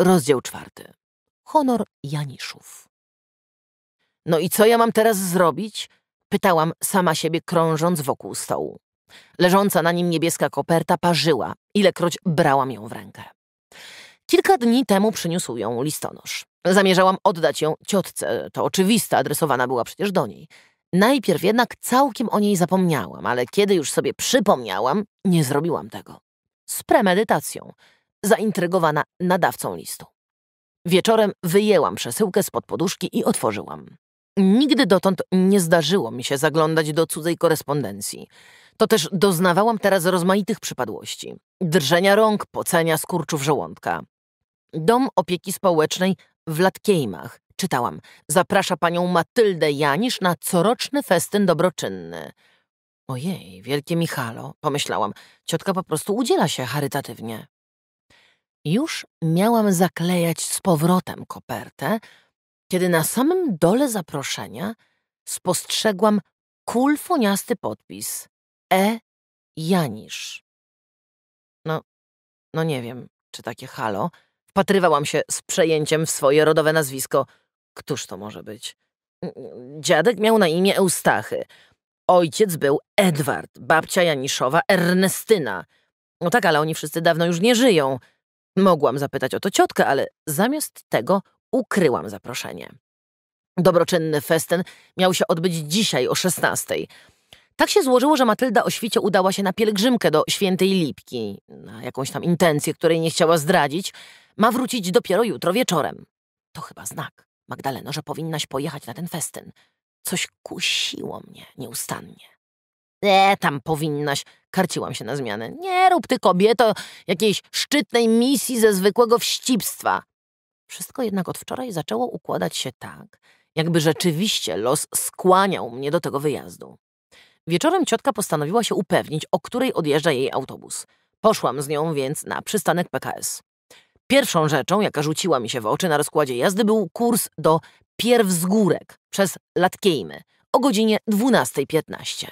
Rozdział czwarty. Honor Janiszów. No i co ja mam teraz zrobić? Pytałam sama siebie, krążąc wokół stołu. Leżąca na nim niebieska koperta parzyła, ilekroć brałam ją w rękę. Kilka dni temu przyniósł ją listonosz. Zamierzałam oddać ją ciotce, to oczywiste, adresowana była przecież do niej. Najpierw jednak całkiem o niej zapomniałam, ale kiedy już sobie przypomniałam, nie zrobiłam tego. Z premedytacją – zaintrygowana nadawcą listu. Wieczorem wyjęłam przesyłkę spod poduszki i otworzyłam. Nigdy dotąd nie zdarzyło mi się zaglądać do cudzej korespondencji. To też doznawałam teraz rozmaitych przypadłości. Drżenia rąk, pocenia, skurczów żołądka. Dom opieki społecznej w Latkejmach, czytałam, zaprasza panią Matyldę Janisz na coroczny festyn dobroczynny. Ojej, wielkie Michalo, pomyślałam, ciotka po prostu udziela się charytatywnie. Już miałam zaklejać z powrotem kopertę, kiedy na samym dole zaproszenia spostrzegłam kulfoniasty podpis E. Janisz. No, no nie wiem, czy takie halo. Wpatrywałam się z przejęciem w swoje rodowe nazwisko. Któż to może być? Dziadek miał na imię Eustachy. Ojciec był Edward, babcia Janiszowa Ernestyna. No tak, ale oni wszyscy dawno już nie żyją. Mogłam zapytać o to ciotkę, ale zamiast tego ukryłam zaproszenie. Dobroczynny festyn miał się odbyć dzisiaj o 16. Tak się złożyło, że Matylda o świcie udała się na pielgrzymkę do świętej Lipki, na jakąś tam intencję, której nie chciała zdradzić. Ma wrócić dopiero jutro wieczorem. To chyba znak, Magdaleno, że powinnaś pojechać na ten festyn. Coś kusiło mnie nieustannie. E, tam powinnaś. Karciłam się na zmianę. Nie rób ty kobieto jakiejś szczytnej misji ze zwykłego wścibstwa. Wszystko jednak od wczoraj zaczęło układać się tak, jakby rzeczywiście los skłaniał mnie do tego wyjazdu. Wieczorem ciotka postanowiła się upewnić, o której odjeżdża jej autobus. Poszłam z nią więc na przystanek PKS. Pierwszą rzeczą, jaka rzuciła mi się w oczy na rozkładzie jazdy, był kurs do Pierwzgórek przez Latkejmy o godzinie 12.15.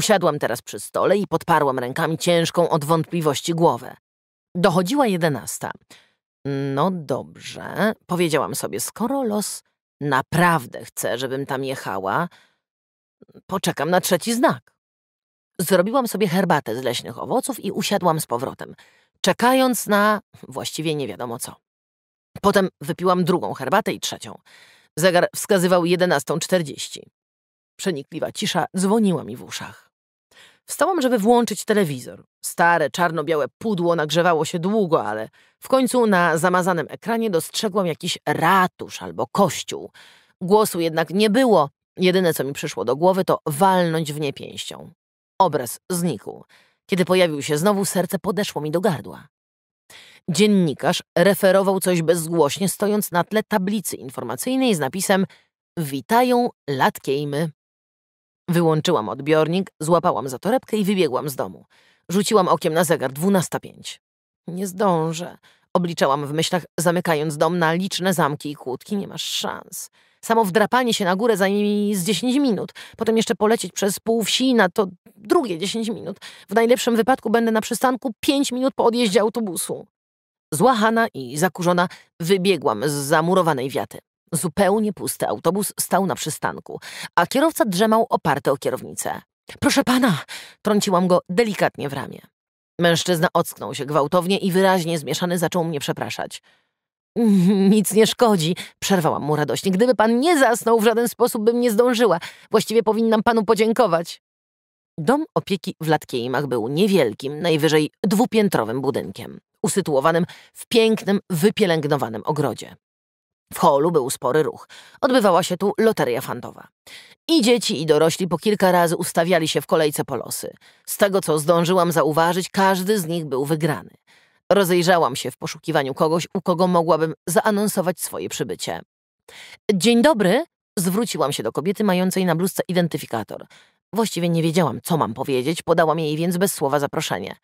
Usiadłam teraz przy stole i podparłam rękami ciężką od wątpliwości głowę. Dochodziła jedenasta. No dobrze, powiedziałam sobie, skoro los naprawdę chce, żebym tam jechała, poczekam na trzeci znak. Zrobiłam sobie herbatę z leśnych owoców i usiadłam z powrotem, czekając na właściwie nie wiadomo co. Potem wypiłam drugą herbatę i trzecią. Zegar wskazywał 11.40. Przenikliwa cisza dzwoniła mi w uszach. Wstałam, żeby włączyć telewizor. Stare, czarno-białe pudło nagrzewało się długo, ale w końcu na zamazanym ekranie dostrzegłam jakiś ratusz albo kościół. Głosu jednak nie było. Jedyne, co mi przyszło do głowy, to walnąć w nie pięścią. Obraz znikł. Kiedy pojawił się znowu, serce podeszło mi do gardła. Dziennikarz referował coś bezgłośnie, stojąc na tle tablicy informacyjnej z napisem Witają latkiejmy. Wyłączyłam odbiornik, złapałam za torebkę i wybiegłam z domu. Rzuciłam okiem na zegar 12.05. Nie zdążę. Obliczałam w myślach, zamykając dom na liczne zamki i kłódki. Nie masz szans. Samo wdrapanie się na górę zajmie mi z 10 minut. Potem jeszcze polecieć przez pół wsi na to drugie 10 minut. W najlepszym wypadku będę na przystanku 5 minut po odjeździe autobusu. Złachana i zakurzona wybiegłam z zamurowanej wiaty. Zupełnie pusty autobus stał na przystanku, a kierowca drzemał oparty o kierownicę. Proszę pana! trąciłam go delikatnie w ramię. Mężczyzna ocknął się gwałtownie i wyraźnie zmieszany zaczął mnie przepraszać. Mm, nic nie szkodzi, przerwałam mu radośnie. Gdyby pan nie zasnął, w żaden sposób bym nie zdążyła. Właściwie powinnam panu podziękować. Dom opieki w Latkiejmach był niewielkim, najwyżej dwupiętrowym budynkiem, usytuowanym w pięknym, wypielęgnowanym ogrodzie. W holu był spory ruch. Odbywała się tu loteria fantowa. I dzieci, i dorośli po kilka razy ustawiali się w kolejce po losy. Z tego, co zdążyłam zauważyć, każdy z nich był wygrany. Rozejrzałam się w poszukiwaniu kogoś, u kogo mogłabym zaanonsować swoje przybycie. Dzień dobry, zwróciłam się do kobiety mającej na bluzce identyfikator. Właściwie nie wiedziałam, co mam powiedzieć, podałam jej więc bez słowa zaproszenie.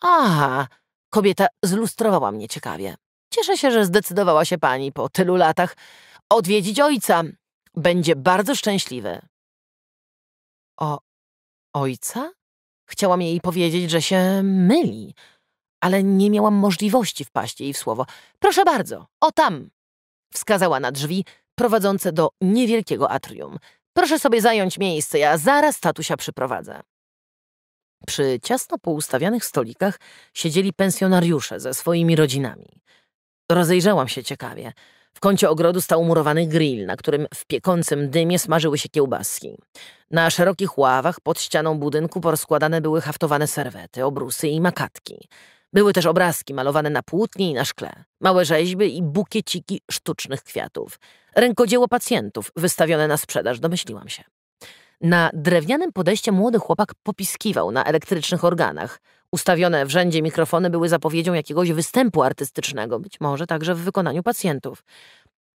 Aha, kobieta zlustrowała mnie ciekawie. Cieszę się, że zdecydowała się pani po tylu latach odwiedzić ojca. Będzie bardzo szczęśliwy. O ojca? Chciałam jej powiedzieć, że się myli, ale nie miałam możliwości wpaść jej w słowo. Proszę bardzo, o tam! Wskazała na drzwi prowadzące do niewielkiego atrium. Proszę sobie zająć miejsce, ja zaraz tatusia przyprowadzę. Przy ciasno poustawianych stolikach siedzieli pensjonariusze ze swoimi rodzinami. Rozejrzałam się ciekawie. W kącie ogrodu stał murowany grill, na którym w piekącym dymie smażyły się kiełbaski. Na szerokich ławach pod ścianą budynku porozkładane były haftowane serwety, obrusy i makatki. Były też obrazki malowane na płótnie i na szkle, małe rzeźby i bukieciki sztucznych kwiatów. Rękodzieło pacjentów wystawione na sprzedaż, domyśliłam się. Na drewnianym podejście młody chłopak popiskiwał na elektrycznych organach – Ustawione w rzędzie mikrofony były zapowiedzią jakiegoś występu artystycznego, być może także w wykonaniu pacjentów.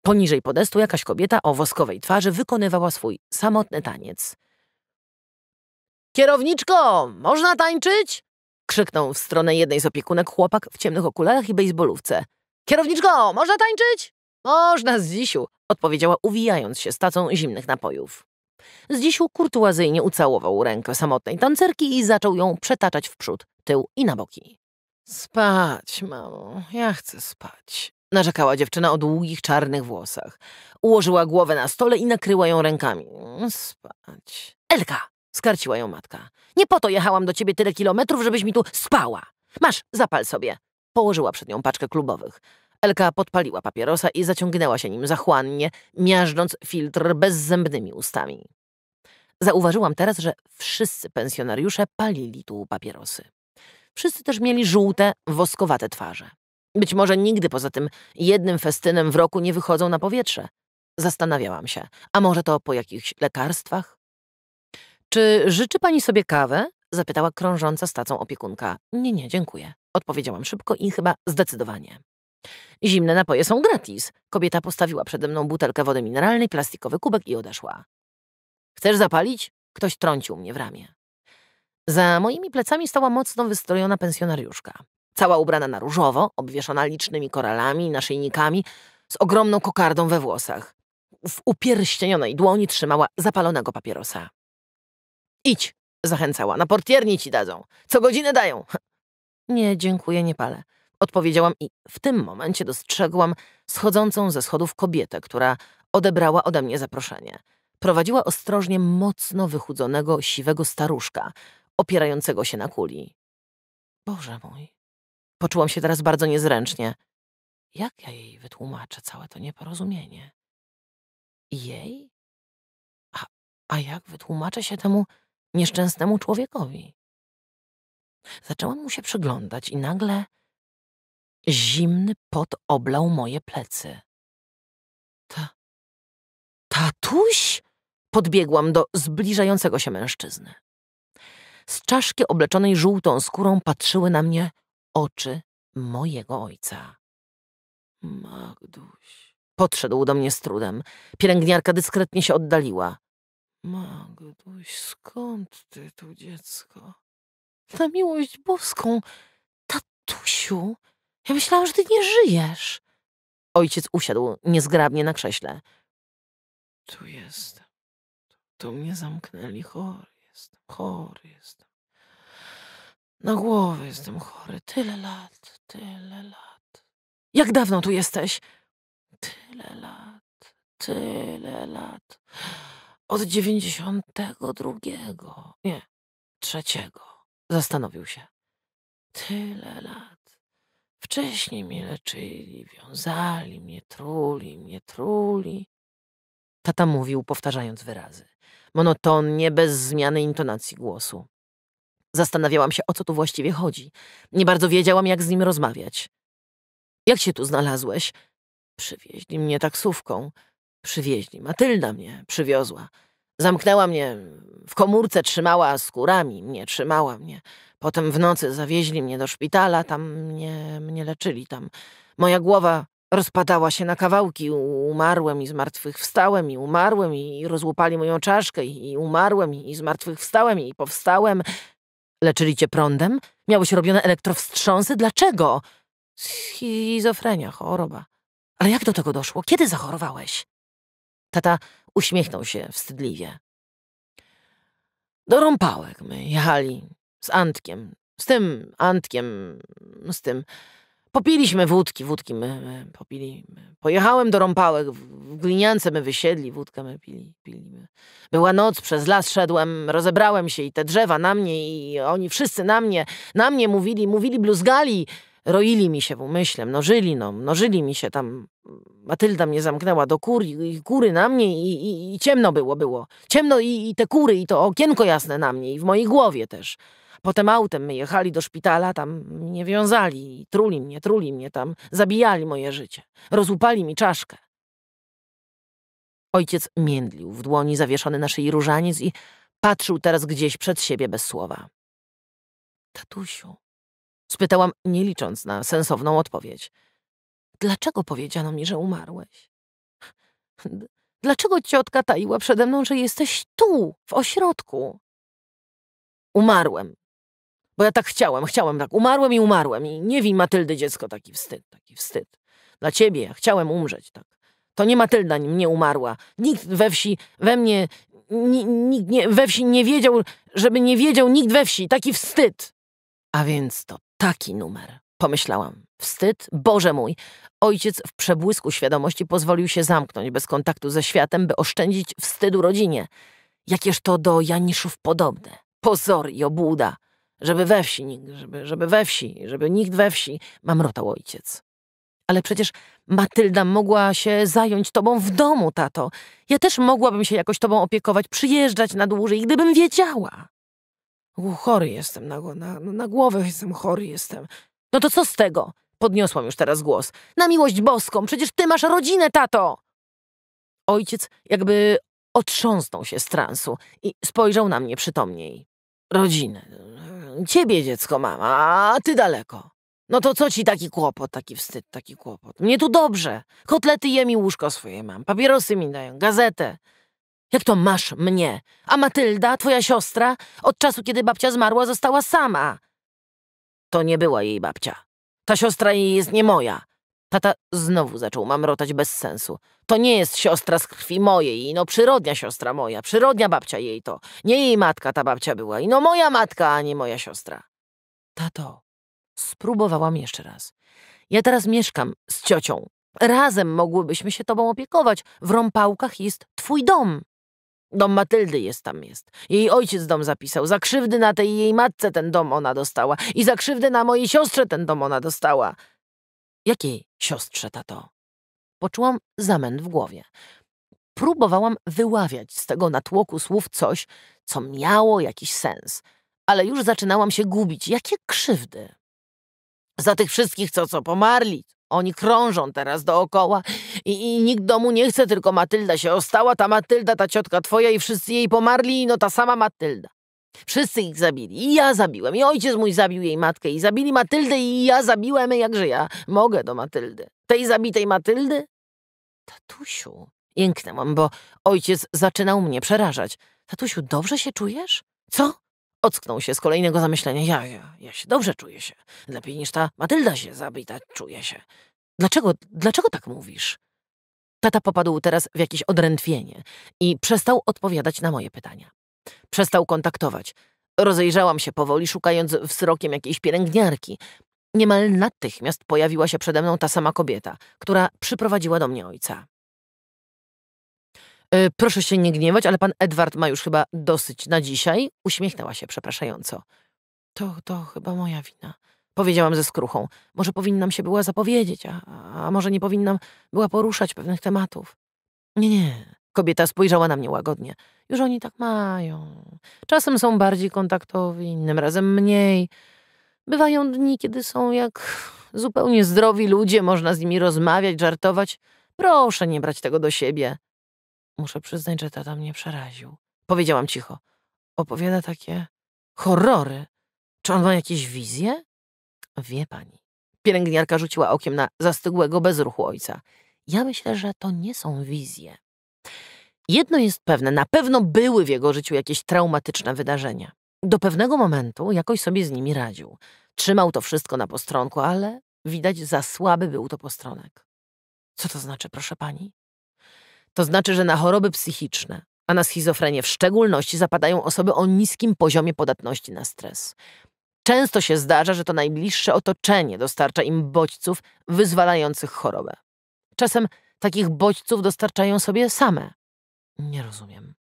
Poniżej podestu jakaś kobieta o woskowej twarzy wykonywała swój samotny taniec. Kierowniczko, można tańczyć? Krzyknął w stronę jednej z opiekunek chłopak w ciemnych okularach i bejsbolówce. Kierowniczko, można tańczyć? Można z dzisiu, odpowiedziała uwijając się stacą zimnych napojów. Zdzisiu kurtuazyjnie ucałował rękę samotnej tancerki i zaczął ją przetaczać w przód, tył i na boki. Spać, mamo, ja chcę spać. Narzekała dziewczyna o długich czarnych włosach. Ułożyła głowę na stole i nakryła ją rękami. Spać. Elka! Skarciła ją matka. Nie po to jechałam do ciebie tyle kilometrów, żebyś mi tu spała. Masz, zapal sobie. Położyła przed nią paczkę klubowych. Elka podpaliła papierosa i zaciągnęła się nim zachłannie, miażdżąc filtr bezzębnymi ustami. Zauważyłam teraz, że wszyscy pensjonariusze palili tu papierosy. Wszyscy też mieli żółte, woskowate twarze. Być może nigdy poza tym jednym festynem w roku nie wychodzą na powietrze. Zastanawiałam się, a może to po jakichś lekarstwach? Czy życzy pani sobie kawę? zapytała krążąca stacą opiekunka. Nie, nie, dziękuję. Odpowiedziałam szybko i chyba zdecydowanie. Zimne napoje są gratis. Kobieta postawiła przede mną butelkę wody mineralnej, plastikowy kubek i odeszła. Chcesz zapalić? Ktoś trącił mnie w ramię. Za moimi plecami stała mocno wystrojona pensjonariuszka. Cała ubrana na różowo, obwieszona licznymi koralami, i naszyjnikami, z ogromną kokardą we włosach. W upierścienionej dłoni trzymała zapalonego papierosa. Idź, zachęcała, na portierni ci dadzą. Co godzinę dają. Nie, dziękuję, nie palę. Odpowiedziałam i w tym momencie dostrzegłam schodzącą ze schodów kobietę, która odebrała ode mnie zaproszenie – Prowadziła ostrożnie mocno wychudzonego, siwego staruszka, opierającego się na kuli. Boże mój. Poczułam się teraz bardzo niezręcznie. Jak ja jej wytłumaczę całe to nieporozumienie? Jej? A, a jak wytłumaczę się temu nieszczęsnemu człowiekowi? Zaczęłam mu się przyglądać i nagle zimny pot oblał moje plecy. Ta, Tatuś? Podbiegłam do zbliżającego się mężczyzny. Z czaszki obleczonej żółtą skórą patrzyły na mnie oczy mojego ojca. Magduś. Podszedł do mnie z trudem. Pielęgniarka dyskretnie się oddaliła. Magduś, skąd ty tu dziecko? Na miłość boską, tatusiu, ja myślałam, że ty nie żyjesz. Ojciec usiadł niezgrabnie na krześle. Tu jestem. Tu, tu mnie zamknęli. Chory jestem, chory jestem. Na głowę jestem chory. Tyle lat, tyle lat. Jak dawno tu jesteś? Tyle lat, tyle lat. Od dziewięćdziesiątego drugiego. Nie, trzeciego. Zastanowił się. Tyle lat. Wcześniej mnie leczyli, wiązali mnie, truli mnie, truli. Tata mówił, powtarzając wyrazy. Monotonnie, bez zmiany intonacji głosu. Zastanawiałam się, o co tu właściwie chodzi. Nie bardzo wiedziałam, jak z nim rozmawiać. Jak się tu znalazłeś? Przywieźli mnie taksówką. Przywieźli. Matylda mnie przywiozła. Zamknęła mnie w komórce, trzymała skórami mnie, trzymała mnie. Potem w nocy zawieźli mnie do szpitala, tam mnie, mnie leczyli. Tam moja głowa Rozpadała się na kawałki, umarłem i zmartwychwstałem i umarłem i rozłupali moją czaszkę i umarłem i zmartwychwstałem i powstałem. Leczyli cię prądem? Miałeś robione elektrowstrząsy? Dlaczego? Schizofrenia, choroba. Ale jak do tego doszło? Kiedy zachorowałeś? Tata uśmiechnął się wstydliwie. Do rąpałek my jechali z Antkiem. Z tym Antkiem, z tym... Popiliśmy wódki, wódki my, my popili. My. Pojechałem do Rąpałek, w Gliniance my wysiedli, wódkę my pili. pili my. Była noc, przez las szedłem, rozebrałem się i te drzewa na mnie i oni wszyscy na mnie, na mnie mówili, mówili, bluzgali. Roili mi się w umyśle, mnożyli, no, mnożyli mi się tam. Matylda mnie zamknęła do kur i kury na mnie i, i, i ciemno było, było. Ciemno i, i te kury i to okienko jasne na mnie i w mojej głowie też. Potem autem my jechali do szpitala, tam mnie wiązali truli mnie, truli mnie tam, zabijali moje życie. Rozłupali mi czaszkę. Ojciec międlił w dłoni zawieszony na szyi różaniec i patrzył teraz gdzieś przed siebie bez słowa. Tatusiu, spytałam, nie licząc na sensowną odpowiedź. Dlaczego powiedziano mi, że umarłeś? Dlaczego ciotka taiła przede mną, że jesteś tu, w ośrodku? Umarłem, bo ja tak chciałem, chciałem tak. Umarłem i umarłem. I nie wiem Matyldy dziecko, taki wstyd, taki wstyd. Dla ciebie, ja chciałem umrzeć, tak. To nie Matylda mnie umarła. Nikt we wsi, we mnie, nikt nie, we wsi nie wiedział, żeby nie wiedział nikt we wsi. Taki wstyd. A więc to taki numer, pomyślałam. Wstyd? Boże mój! Ojciec w przebłysku świadomości pozwolił się zamknąć bez kontaktu ze światem, by oszczędzić wstydu rodzinie. Jakież to do Janiszów podobne. Pozor i obłuda. Żeby we wsi żeby, żeby we wsi, żeby nikt we wsi, mamrotał ojciec. Ale przecież Matylda mogła się zająć tobą w domu, tato. Ja też mogłabym się jakoś tobą opiekować, przyjeżdżać na dłużej, gdybym wiedziała. U, chory jestem, na, na, no, na głowę jestem, chory jestem. No to co z tego? Podniosłam już teraz głos. Na miłość boską, przecież ty masz rodzinę, tato! Ojciec jakby otrząsnął się z transu i spojrzał na mnie przytomniej. Rodzinę, Ciebie dziecko mam, a ty daleko. No to co ci taki kłopot, taki wstyd, taki kłopot? Mnie tu dobrze. Kotlety jem i łóżko swoje mam, papierosy mi dają, gazetę. Jak to masz mnie? A Matylda, twoja siostra, od czasu kiedy babcia zmarła została sama. To nie była jej babcia. Ta siostra jej jest nie moja. Tata znowu zaczął mamrotać bez sensu. To nie jest siostra z krwi mojej, no przyrodnia siostra moja, przyrodnia babcia jej to. Nie jej matka ta babcia była, i no moja matka, a nie moja siostra. Tato, spróbowałam jeszcze raz. Ja teraz mieszkam z ciocią. Razem mogłybyśmy się tobą opiekować. W Rąpałkach jest twój dom. Dom Matyldy jest tam jest. Jej ojciec dom zapisał. Za krzywdy na tej jej matce ten dom ona dostała. I za krzywdy na mojej siostrze ten dom ona dostała. Jakiej siostrze, tato? Poczułam zamęt w głowie. Próbowałam wyławiać z tego natłoku słów coś, co miało jakiś sens, ale już zaczynałam się gubić. Jakie krzywdy? Za tych wszystkich, co co pomarli. Oni krążą teraz dookoła i, i nikt domu nie chce, tylko Matylda się ostała, ta Matylda, ta ciotka twoja i wszyscy jej pomarli, no ta sama Matylda. Wszyscy ich zabili. I ja zabiłem. I ojciec mój zabił jej matkę. I zabili Matyldę i ja zabiłem, jakże ja mogę do Matyldy. Tej zabitej Matyldy? Tatusiu, jęknęłam, bo ojciec zaczynał mnie przerażać. Tatusiu, dobrze się czujesz? Co? Ocknął się z kolejnego zamyślenia. Ja, ja, ja się dobrze czuję się. Lepiej niż ta Matylda się zabita czuję się. Dlaczego, dlaczego tak mówisz? Tata popadł teraz w jakieś odrętwienie i przestał odpowiadać na moje pytania. Przestał kontaktować. Rozejrzałam się powoli, szukając wzrokiem jakiejś pielęgniarki. Niemal natychmiast pojawiła się przede mną ta sama kobieta, która przyprowadziła do mnie ojca. E, proszę się nie gniewać, ale pan Edward ma już chyba dosyć na dzisiaj, uśmiechnęła się przepraszająco. To, to chyba moja wina, powiedziałam ze skruchą. Może powinnam się była zapowiedzieć, a, a może nie powinnam była poruszać pewnych tematów. Nie, nie, Kobieta spojrzała na mnie łagodnie. Już oni tak mają. Czasem są bardziej kontaktowi, innym razem mniej. Bywają dni, kiedy są jak zupełnie zdrowi ludzie, można z nimi rozmawiać, żartować. Proszę nie brać tego do siebie. Muszę przyznać, że tata mnie przeraził. Powiedziałam cicho. Opowiada takie horrory. Czy on ma jakieś wizje? Wie pani. Pielęgniarka rzuciła okiem na zastygłego bez ruchu ojca. Ja myślę, że to nie są wizje. Jedno jest pewne, na pewno były w jego życiu jakieś traumatyczne wydarzenia. Do pewnego momentu jakoś sobie z nimi radził. Trzymał to wszystko na postronku, ale widać za słaby był to postronek. Co to znaczy, proszę pani? To znaczy, że na choroby psychiczne, a na schizofrenię w szczególności zapadają osoby o niskim poziomie podatności na stres. Często się zdarza, że to najbliższe otoczenie dostarcza im bodźców wyzwalających chorobę. Czasem takich bodźców dostarczają sobie same. Nie rozumiem.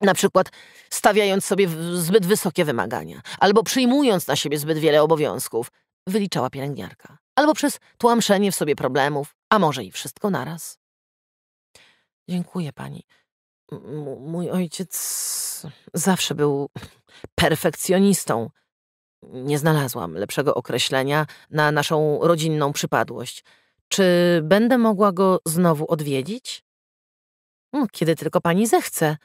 Na przykład stawiając sobie zbyt wysokie wymagania, albo przyjmując na siebie zbyt wiele obowiązków, wyliczała pielęgniarka, albo przez tłamszenie w sobie problemów, a może i wszystko naraz. Dziękuję pani. M mój ojciec zawsze był perfekcjonistą. Nie znalazłam lepszego określenia na naszą rodzinną przypadłość. Czy będę mogła go znowu odwiedzić? Mm, kiedy tylko pani zechce,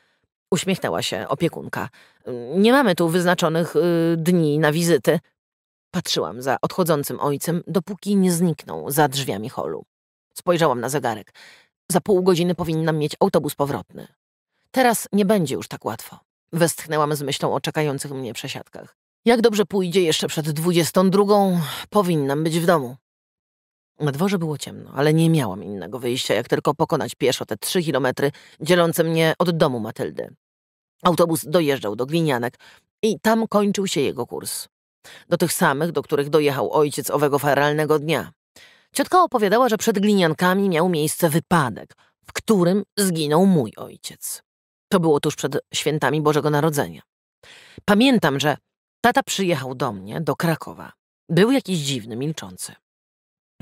uśmiechnęła się opiekunka. Mm, nie mamy tu wyznaczonych y, dni na wizyty. Patrzyłam za odchodzącym ojcem, dopóki nie zniknął za drzwiami holu. Spojrzałam na zegarek. Za pół godziny powinnam mieć autobus powrotny. Teraz nie będzie już tak łatwo. Westchnęłam z myślą o czekających mnie przesiadkach. Jak dobrze pójdzie jeszcze przed dwudziestą drugą, powinnam być w domu. Na dworze było ciemno, ale nie miałam innego wyjścia, jak tylko pokonać pieszo te trzy kilometry dzielące mnie od domu Matyldy. Autobus dojeżdżał do Glinianek i tam kończył się jego kurs. Do tych samych, do których dojechał ojciec owego feralnego dnia. Ciotka opowiadała, że przed Gliniankami miał miejsce wypadek, w którym zginął mój ojciec. To było tuż przed świętami Bożego Narodzenia. Pamiętam, że tata przyjechał do mnie, do Krakowa. Był jakiś dziwny, milczący.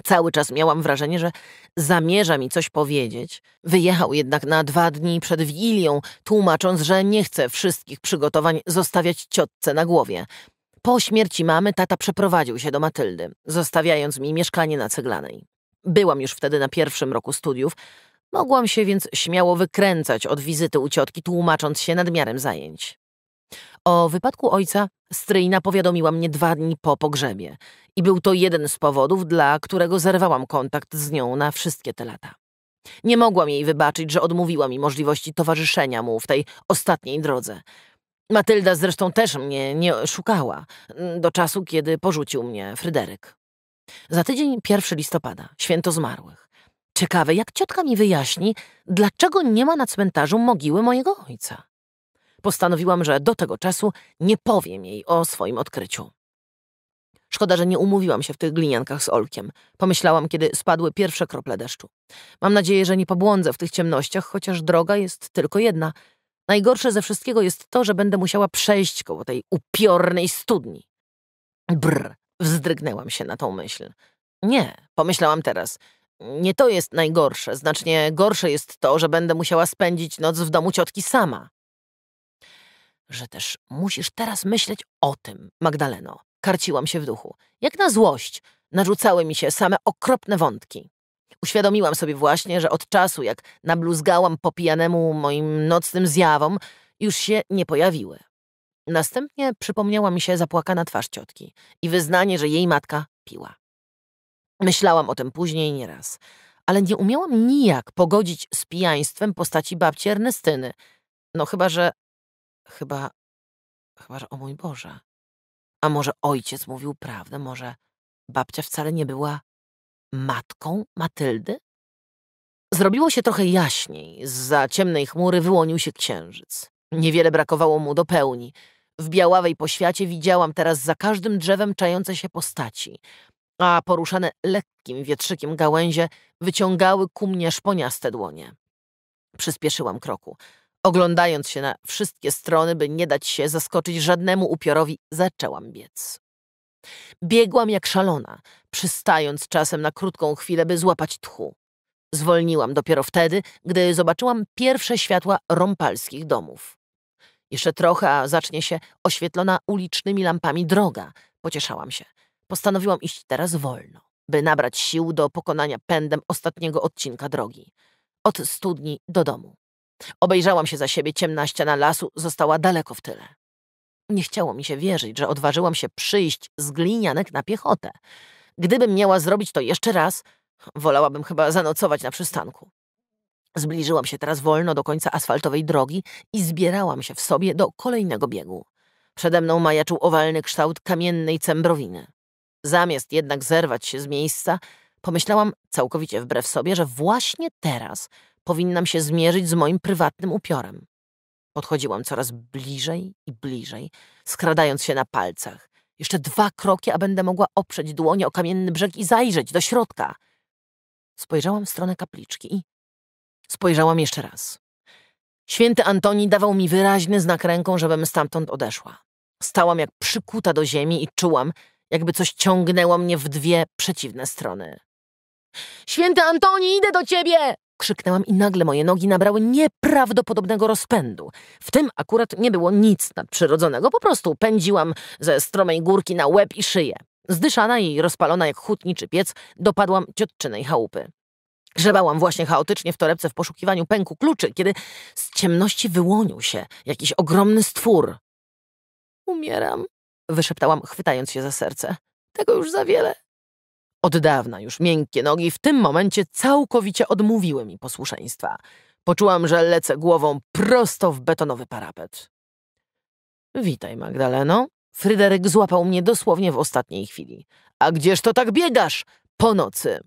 Cały czas miałam wrażenie, że zamierza mi coś powiedzieć. Wyjechał jednak na dwa dni przed Wigilią, tłumacząc, że nie chce wszystkich przygotowań zostawiać ciotce na głowie. Po śmierci mamy tata przeprowadził się do Matyldy, zostawiając mi mieszkanie na Ceglanej. Byłam już wtedy na pierwszym roku studiów, mogłam się więc śmiało wykręcać od wizyty u ciotki, tłumacząc się nadmiarem zajęć. O wypadku ojca stryjna powiadomiła mnie dwa dni po pogrzebie i był to jeden z powodów, dla którego zerwałam kontakt z nią na wszystkie te lata. Nie mogłam jej wybaczyć, że odmówiła mi możliwości towarzyszenia mu w tej ostatniej drodze. Matylda zresztą też mnie nie szukała do czasu, kiedy porzucił mnie Fryderyk. Za tydzień 1 listopada, święto zmarłych. Ciekawe, jak ciotka mi wyjaśni, dlaczego nie ma na cmentarzu mogiły mojego ojca. Postanowiłam, że do tego czasu nie powiem jej o swoim odkryciu. Szkoda, że nie umówiłam się w tych gliniankach z Olkiem. Pomyślałam, kiedy spadły pierwsze krople deszczu. Mam nadzieję, że nie pobłądzę w tych ciemnościach, chociaż droga jest tylko jedna. Najgorsze ze wszystkiego jest to, że będę musiała przejść koło tej upiornej studni. Brr, wzdrygnęłam się na tą myśl. Nie, pomyślałam teraz. Nie to jest najgorsze. Znacznie gorsze jest to, że będę musiała spędzić noc w domu ciotki sama że też musisz teraz myśleć o tym, Magdaleno. Karciłam się w duchu. Jak na złość narzucały mi się same okropne wątki. Uświadomiłam sobie właśnie, że od czasu, jak nabluzgałam popijanemu moim nocnym zjawom, już się nie pojawiły. Następnie przypomniała mi się zapłakana twarz ciotki i wyznanie, że jej matka piła. Myślałam o tym później nieraz, ale nie umiałam nijak pogodzić z pijaństwem postaci babci Ernestyny. No chyba, że Chyba, chyba, że o mój Boże. A może ojciec mówił prawdę, może babcia wcale nie była matką Matyldy? Zrobiło się trochę jaśniej. Za ciemnej chmury wyłonił się księżyc. Niewiele brakowało mu do pełni. W białawej poświacie widziałam teraz za każdym drzewem czające się postaci, a poruszane lekkim wietrzykiem gałęzie wyciągały ku mnie szponiaste dłonie. Przyspieszyłam kroku. Oglądając się na wszystkie strony, by nie dać się zaskoczyć żadnemu upiorowi, zaczęłam biec. Biegłam jak szalona, przystając czasem na krótką chwilę, by złapać tchu. Zwolniłam dopiero wtedy, gdy zobaczyłam pierwsze światła rompalskich domów. Jeszcze trochę, a zacznie się oświetlona ulicznymi lampami droga, pocieszałam się. Postanowiłam iść teraz wolno, by nabrać sił do pokonania pędem ostatniego odcinka drogi. Od studni do domu. Obejrzałam się za siebie, ciemna ściana lasu została daleko w tyle. Nie chciało mi się wierzyć, że odważyłam się przyjść z glinianek na piechotę. Gdybym miała zrobić to jeszcze raz, wolałabym chyba zanocować na przystanku. Zbliżyłam się teraz wolno do końca asfaltowej drogi i zbierałam się w sobie do kolejnego biegu. Przede mną majaczył owalny kształt kamiennej cembrowiny. Zamiast jednak zerwać się z miejsca, pomyślałam całkowicie wbrew sobie, że właśnie teraz – powinnam się zmierzyć z moim prywatnym upiorem. Podchodziłam coraz bliżej i bliżej, skradając się na palcach. Jeszcze dwa kroki, a będę mogła oprzeć dłonie o kamienny brzeg i zajrzeć do środka. Spojrzałam w stronę kapliczki i spojrzałam jeszcze raz. Święty Antoni dawał mi wyraźny znak ręką, żebym stamtąd odeszła. Stałam jak przykuta do ziemi i czułam, jakby coś ciągnęło mnie w dwie przeciwne strony. Święty Antoni, idę do ciebie! Krzyknęłam i nagle moje nogi nabrały nieprawdopodobnego rozpędu. W tym akurat nie było nic nadprzyrodzonego, po prostu pędziłam ze stromej górki na łeb i szyję. Zdyszana i rozpalona jak hutniczy piec, dopadłam ciotczynej chałupy. Grzebałam właśnie chaotycznie w torebce w poszukiwaniu pęku kluczy, kiedy z ciemności wyłonił się jakiś ogromny stwór. Umieram, wyszeptałam, chwytając się za serce. Tego już za wiele. Od dawna już miękkie nogi w tym momencie całkowicie odmówiły mi posłuszeństwa. Poczułam, że lecę głową prosto w betonowy parapet. Witaj, Magdaleno. Fryderyk złapał mnie dosłownie w ostatniej chwili. A gdzież to tak biegasz? Po nocy.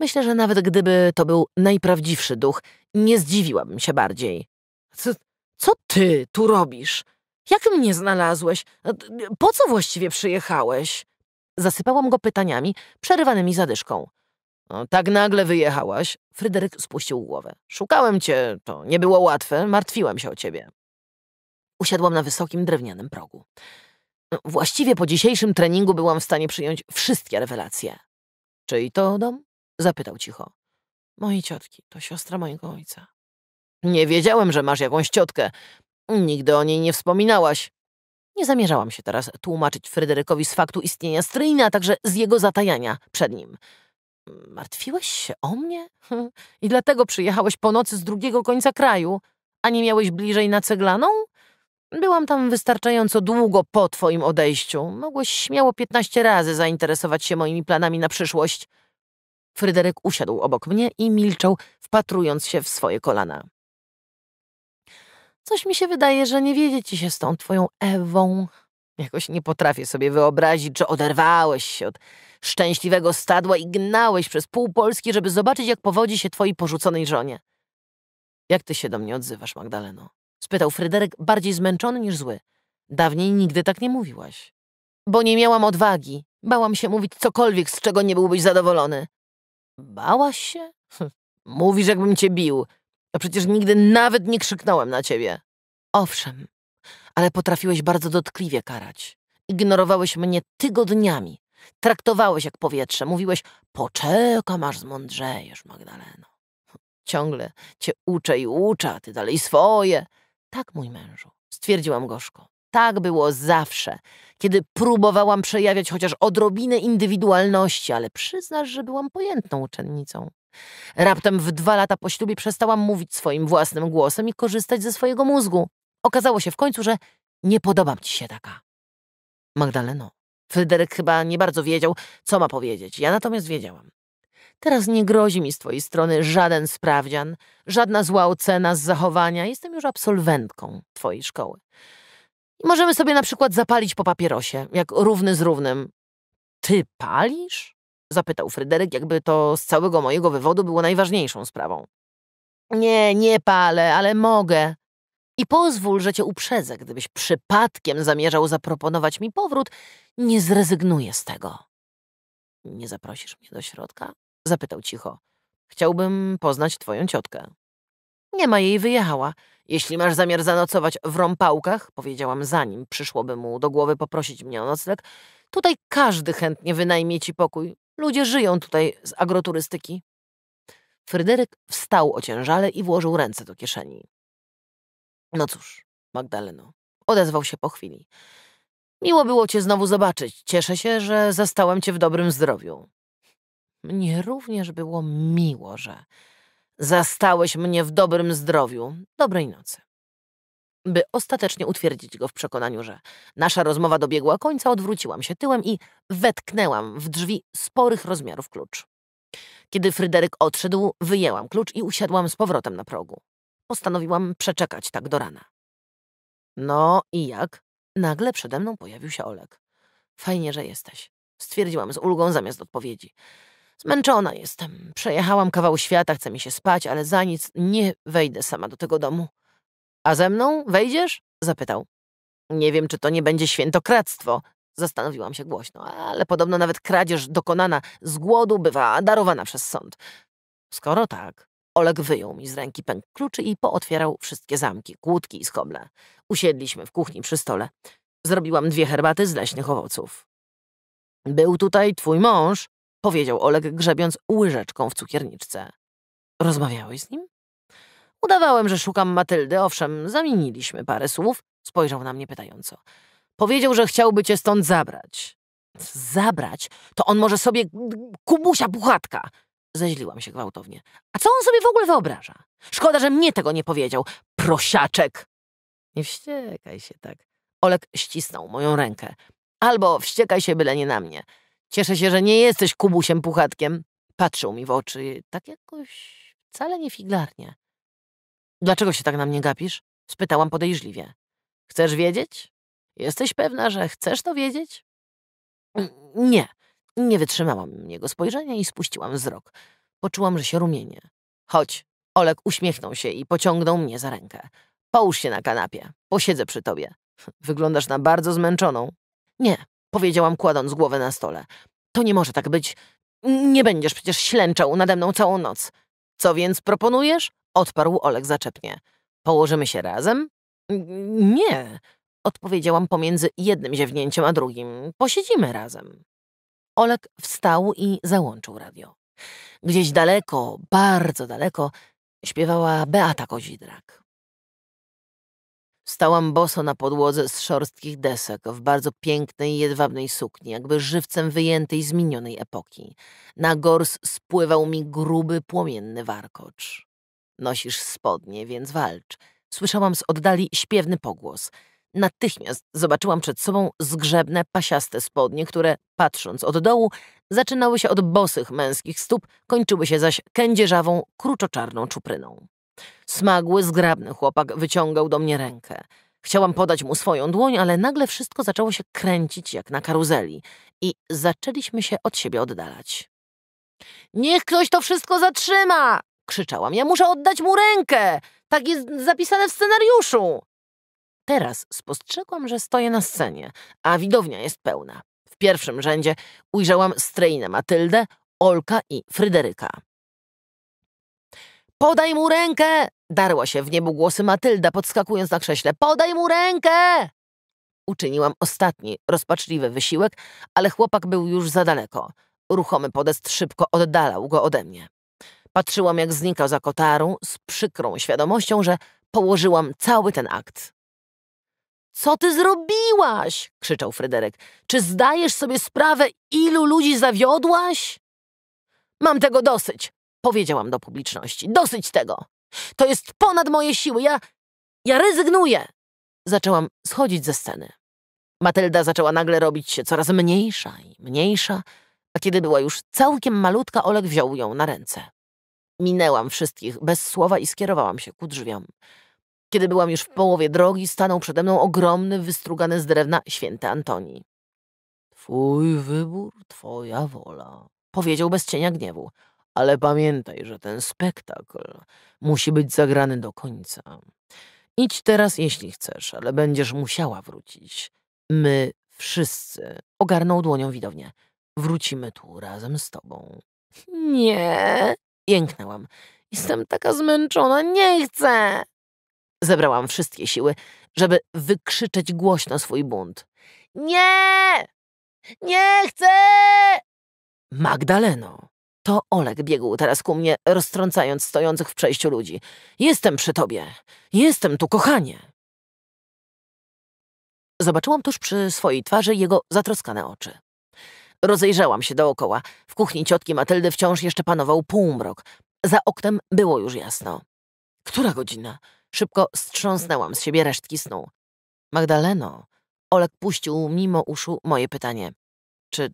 Myślę, że nawet gdyby to był najprawdziwszy duch, nie zdziwiłabym się bardziej. Co, co ty tu robisz? Jak mnie znalazłeś? Po co właściwie przyjechałeś? Zasypałam go pytaniami, przerywanymi zadyszką. No, tak nagle wyjechałaś. Fryderyk spuścił głowę. Szukałem cię, to nie było łatwe, martwiłem się o ciebie. Usiadłam na wysokim drewnianym progu. No, właściwie po dzisiejszym treningu byłam w stanie przyjąć wszystkie rewelacje. Czyj to dom? Zapytał cicho. Mojej ciotki, to siostra mojego ojca. Nie wiedziałem, że masz jakąś ciotkę. Nigdy o niej nie wspominałaś. Nie zamierzałam się teraz tłumaczyć Fryderykowi z faktu istnienia stryjna, a także z jego zatajania przed nim. Martwiłeś się o mnie? Hm, I dlatego przyjechałeś po nocy z drugiego końca kraju, a nie miałeś bliżej na ceglaną? Byłam tam wystarczająco długo po twoim odejściu. Mogłeś śmiało piętnaście razy zainteresować się moimi planami na przyszłość. Fryderyk usiadł obok mnie i milczał, wpatrując się w swoje kolana. Coś mi się wydaje, że nie wiedzie ci się z tą twoją Ewą. Jakoś nie potrafię sobie wyobrazić, że oderwałeś się od szczęśliwego stadła i gnałeś przez pół Polski, żeby zobaczyć, jak powodzi się twojej porzuconej żonie. Jak ty się do mnie odzywasz, Magdaleno? Spytał Fryderyk, bardziej zmęczony niż zły. Dawniej nigdy tak nie mówiłaś. Bo nie miałam odwagi. Bałam się mówić cokolwiek, z czego nie byłbyś zadowolony. Bałaś się? Hm. Mówisz, jakbym cię bił. Ja no przecież nigdy nawet nie krzyknąłem na ciebie. Owszem, ale potrafiłeś bardzo dotkliwie karać. Ignorowałeś mnie tygodniami. Traktowałeś jak powietrze. Mówiłeś, poczekam aż zmądrzejesz, Magdaleno. Ciągle cię uczę i uczę, ty dalej swoje. Tak, mój mężu, stwierdziłam gorzko. Tak było zawsze, kiedy próbowałam przejawiać chociaż odrobinę indywidualności, ale przyznasz, że byłam pojętną uczennicą. Raptem w dwa lata po ślubie przestałam mówić swoim własnym głosem i korzystać ze swojego mózgu. Okazało się w końcu, że nie podobam ci się taka. Magdaleno, Fryderyk chyba nie bardzo wiedział, co ma powiedzieć. Ja natomiast wiedziałam. Teraz nie grozi mi z twojej strony żaden sprawdzian, żadna zła ocena z zachowania. Jestem już absolwentką twojej szkoły. I możemy sobie na przykład zapalić po papierosie, jak równy z równym. Ty palisz? Zapytał Fryderyk, jakby to z całego mojego wywodu było najważniejszą sprawą. Nie, nie palę, ale mogę. I pozwól, że cię uprzedzę, gdybyś przypadkiem zamierzał zaproponować mi powrót, nie zrezygnuję z tego. Nie zaprosisz mnie do środka? Zapytał cicho. Chciałbym poznać twoją ciotkę. Nie ma jej, wyjechała. Jeśli masz zamiar zanocować w rąpałkach, powiedziałam zanim przyszłoby mu do głowy poprosić mnie o nocleg, tutaj każdy chętnie wynajmie ci pokój. Ludzie żyją tutaj z agroturystyki. Fryderyk wstał ociężale i włożył ręce do kieszeni. No cóż, Magdaleno, odezwał się po chwili. Miło było cię znowu zobaczyć. Cieszę się, że zastałem cię w dobrym zdrowiu. Mnie również było miło, że zastałeś mnie w dobrym zdrowiu. Dobrej nocy. By ostatecznie utwierdzić go w przekonaniu, że nasza rozmowa dobiegła końca, odwróciłam się tyłem i wetknęłam w drzwi sporych rozmiarów klucz. Kiedy Fryderyk odszedł, wyjęłam klucz i usiadłam z powrotem na progu. Postanowiłam przeczekać tak do rana. No i jak? Nagle przede mną pojawił się Olek. Fajnie, że jesteś. Stwierdziłam z ulgą zamiast odpowiedzi. Zmęczona jestem. Przejechałam kawał świata, chce mi się spać, ale za nic nie wejdę sama do tego domu. A ze mną wejdziesz? zapytał. Nie wiem, czy to nie będzie świętokradztwo, zastanowiłam się głośno, ale podobno nawet kradzież dokonana z głodu bywa darowana przez sąd. Skoro tak, Oleg wyjął mi z ręki pęk kluczy i pootwierał wszystkie zamki, kłódki i skoble. Usiedliśmy w kuchni przy stole. Zrobiłam dwie herbaty z leśnych owoców. Był tutaj twój mąż, powiedział Oleg, grzebiąc łyżeczką w cukierniczce. Rozmawiałeś z nim? Udawałem, że szukam Matyldy, owszem, zamieniliśmy parę słów. Spojrzał na mnie pytająco. Powiedział, że chciałby cię stąd zabrać. Zabrać? To on może sobie... Kubusia Puchatka! Zeźliłam się gwałtownie. A co on sobie w ogóle wyobraża? Szkoda, że mnie tego nie powiedział. Prosiaczek! Nie wściekaj się tak. Olek ścisnął moją rękę. Albo wściekaj się byle nie na mnie. Cieszę się, że nie jesteś Kubusiem Puchatkiem. Patrzył mi w oczy tak jakoś wcale nie figlarnie. Dlaczego się tak na mnie gapisz? spytałam podejrzliwie. Chcesz wiedzieć? Jesteś pewna, że chcesz to wiedzieć? Mm, nie, nie wytrzymałam jego spojrzenia i spuściłam wzrok. Poczułam, że się rumienie. Chodź. Olek uśmiechnął się i pociągnął mnie za rękę. Połóż się na kanapie. Posiedzę przy tobie. Wyglądasz na bardzo zmęczoną. Nie, powiedziałam kładąc głowę na stole. To nie może tak być. Nie będziesz przecież ślęczał nade mną całą noc. Co więc proponujesz? Odparł Olek zaczepnie. Położymy się razem? Nie, odpowiedziałam pomiędzy jednym ziewnięciem a drugim. Posiedzimy razem. Olek wstał i załączył radio. Gdzieś daleko, bardzo daleko, śpiewała Beata Kozidrak. Stałam boso na podłodze z szorstkich desek, w bardzo pięknej, jedwabnej sukni, jakby żywcem wyjętej z minionej epoki. Na gors spływał mi gruby, płomienny warkocz. Nosisz spodnie, więc walcz. Słyszałam z oddali śpiewny pogłos. Natychmiast zobaczyłam przed sobą zgrzebne, pasiaste spodnie, które, patrząc od dołu, zaczynały się od bosych męskich stóp, kończyły się zaś kędzierzawą, kruczoczarną czupryną. Smagły, zgrabny chłopak wyciągał do mnie rękę. Chciałam podać mu swoją dłoń, ale nagle wszystko zaczęło się kręcić jak na karuzeli i zaczęliśmy się od siebie oddalać. Niech ktoś to wszystko zatrzyma! Krzyczałam. Ja muszę oddać mu rękę! Tak jest zapisane w scenariuszu! Teraz spostrzegłam, że stoję na scenie, a widownia jest pełna. W pierwszym rzędzie ujrzałam strejnę Matyldę, Olka i Fryderyka. Podaj mu rękę! Darła się w niebu głosy Matylda, podskakując na krześle. Podaj mu rękę! Uczyniłam ostatni, rozpaczliwy wysiłek, ale chłopak był już za daleko. Ruchomy podest szybko oddalał go ode mnie. Patrzyłam, jak znika za kotarą, z przykrą świadomością, że położyłam cały ten akt. Co ty zrobiłaś? krzyczał Fryderyk. Czy zdajesz sobie sprawę, ilu ludzi zawiodłaś? Mam tego dosyć, powiedziałam do publiczności. Dosyć tego. To jest ponad moje siły. Ja. ja rezygnuję. Zaczęłam schodzić ze sceny. Matylda zaczęła nagle robić się coraz mniejsza i mniejsza, a kiedy była już całkiem malutka, Olek wziął ją na ręce. Minęłam wszystkich bez słowa i skierowałam się ku drzwiom. Kiedy byłam już w połowie drogi, stanął przede mną ogromny, wystrugany z drewna święty Antoni. Twój wybór, twoja wola, powiedział bez cienia gniewu. Ale pamiętaj, że ten spektakl musi być zagrany do końca. Idź teraz, jeśli chcesz, ale będziesz musiała wrócić. My wszyscy, ogarnął dłonią widownię, wrócimy tu razem z tobą. Nie, Jęknęłam. Jestem taka zmęczona, nie chcę! Zebrałam wszystkie siły, żeby wykrzyczeć głośno swój bunt. Nie! Nie chcę! Magdaleno! To Olek biegł teraz ku mnie, roztrącając stojących w przejściu ludzi. Jestem przy tobie! Jestem tu, kochanie! Zobaczyłam tuż przy swojej twarzy jego zatroskane oczy. Rozejrzałam się dookoła. W kuchni ciotki Matyldy wciąż jeszcze panował półmrok. Za oknem było już jasno. Która godzina? Szybko strząsnęłam z siebie resztki snu. Magdaleno, Olek puścił mimo uszu moje pytanie. Czy,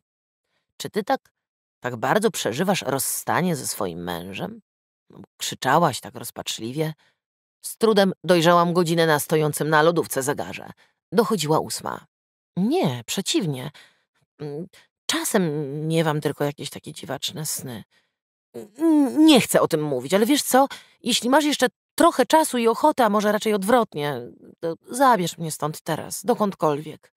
czy ty tak, tak bardzo przeżywasz rozstanie ze swoim mężem? Krzyczałaś tak rozpaczliwie. Z trudem dojrzałam godzinę na stojącym na lodówce zegarze. Dochodziła ósma. Nie, przeciwnie. Czasem miewam tylko jakieś takie dziwaczne sny. Nie chcę o tym mówić, ale wiesz co? Jeśli masz jeszcze trochę czasu i ochotę, a może raczej odwrotnie, to zabierz mnie stąd teraz, dokądkolwiek.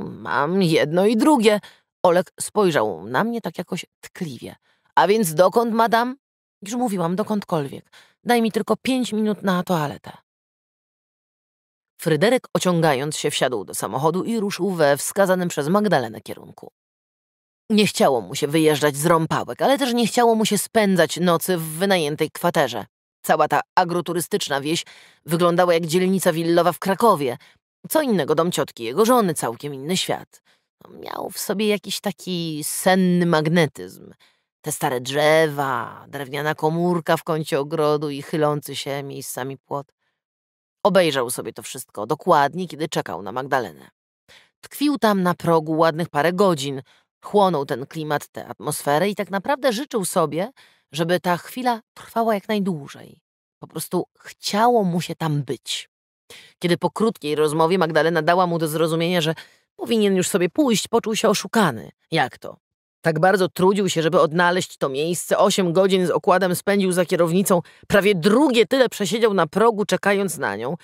mam jedno i drugie. Olek spojrzał na mnie tak jakoś tkliwie. A więc dokąd, madam? Już mówiłam, dokądkolwiek. Daj mi tylko pięć minut na toaletę. Fryderyk, ociągając się, wsiadł do samochodu i ruszył we wskazanym przez Magdalenę kierunku. Nie chciało mu się wyjeżdżać z rąpałek, ale też nie chciało mu się spędzać nocy w wynajętej kwaterze. Cała ta agroturystyczna wieś wyglądała jak dzielnica willowa w Krakowie. Co innego dom ciotki jego żony, całkiem inny świat. No, miał w sobie jakiś taki senny magnetyzm. Te stare drzewa, drewniana komórka w kącie ogrodu i chylący się miejscami płot. Obejrzał sobie to wszystko dokładnie, kiedy czekał na Magdalenę. Tkwił tam na progu ładnych parę godzin, Chłonął ten klimat, tę atmosferę i tak naprawdę życzył sobie, żeby ta chwila trwała jak najdłużej. Po prostu chciało mu się tam być. Kiedy po krótkiej rozmowie Magdalena dała mu do zrozumienia, że powinien już sobie pójść, poczuł się oszukany. Jak to? Tak bardzo trudził się, żeby odnaleźć to miejsce. Osiem godzin z okładem spędził za kierownicą, prawie drugie tyle przesiedział na progu, czekając na nią.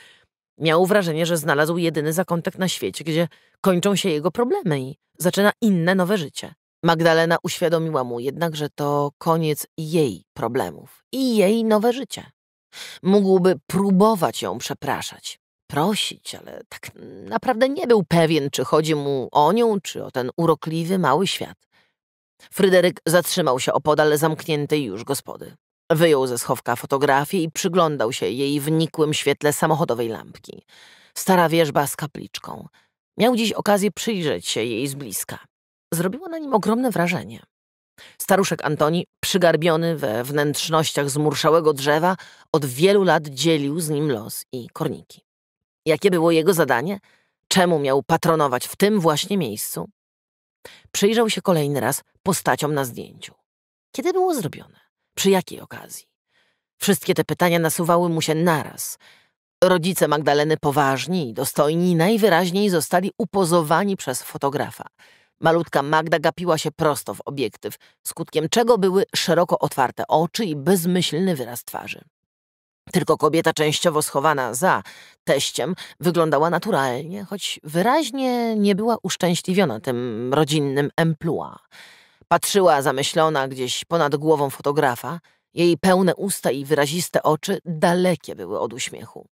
Miał wrażenie, że znalazł jedyny zakątek na świecie, gdzie kończą się jego problemy i zaczyna inne nowe życie. Magdalena uświadomiła mu jednak, że to koniec jej problemów i jej nowe życie. Mógłby próbować ją przepraszać, prosić, ale tak naprawdę nie był pewien, czy chodzi mu o nią, czy o ten urokliwy mały świat. Fryderyk zatrzymał się opodal zamkniętej już gospody. Wyjął ze schowka fotografię i przyglądał się jej w nikłym świetle samochodowej lampki. Stara wieżba z kapliczką. Miał dziś okazję przyjrzeć się jej z bliska. Zrobiło na nim ogromne wrażenie. Staruszek Antoni, przygarbiony we wnętrznościach zmurszałego drzewa, od wielu lat dzielił z nim los i korniki. Jakie było jego zadanie? Czemu miał patronować w tym właśnie miejscu? Przyjrzał się kolejny raz postaciom na zdjęciu. Kiedy było zrobione? Przy jakiej okazji? Wszystkie te pytania nasuwały mu się naraz. Rodzice Magdaleny poważni i dostojni najwyraźniej zostali upozowani przez fotografa. Malutka Magda gapiła się prosto w obiektyw, skutkiem czego były szeroko otwarte oczy i bezmyślny wyraz twarzy. Tylko kobieta częściowo schowana za teściem wyglądała naturalnie, choć wyraźnie nie była uszczęśliwiona tym rodzinnym emploi. Patrzyła zamyślona gdzieś ponad głową fotografa. Jej pełne usta i wyraziste oczy dalekie były od uśmiechu.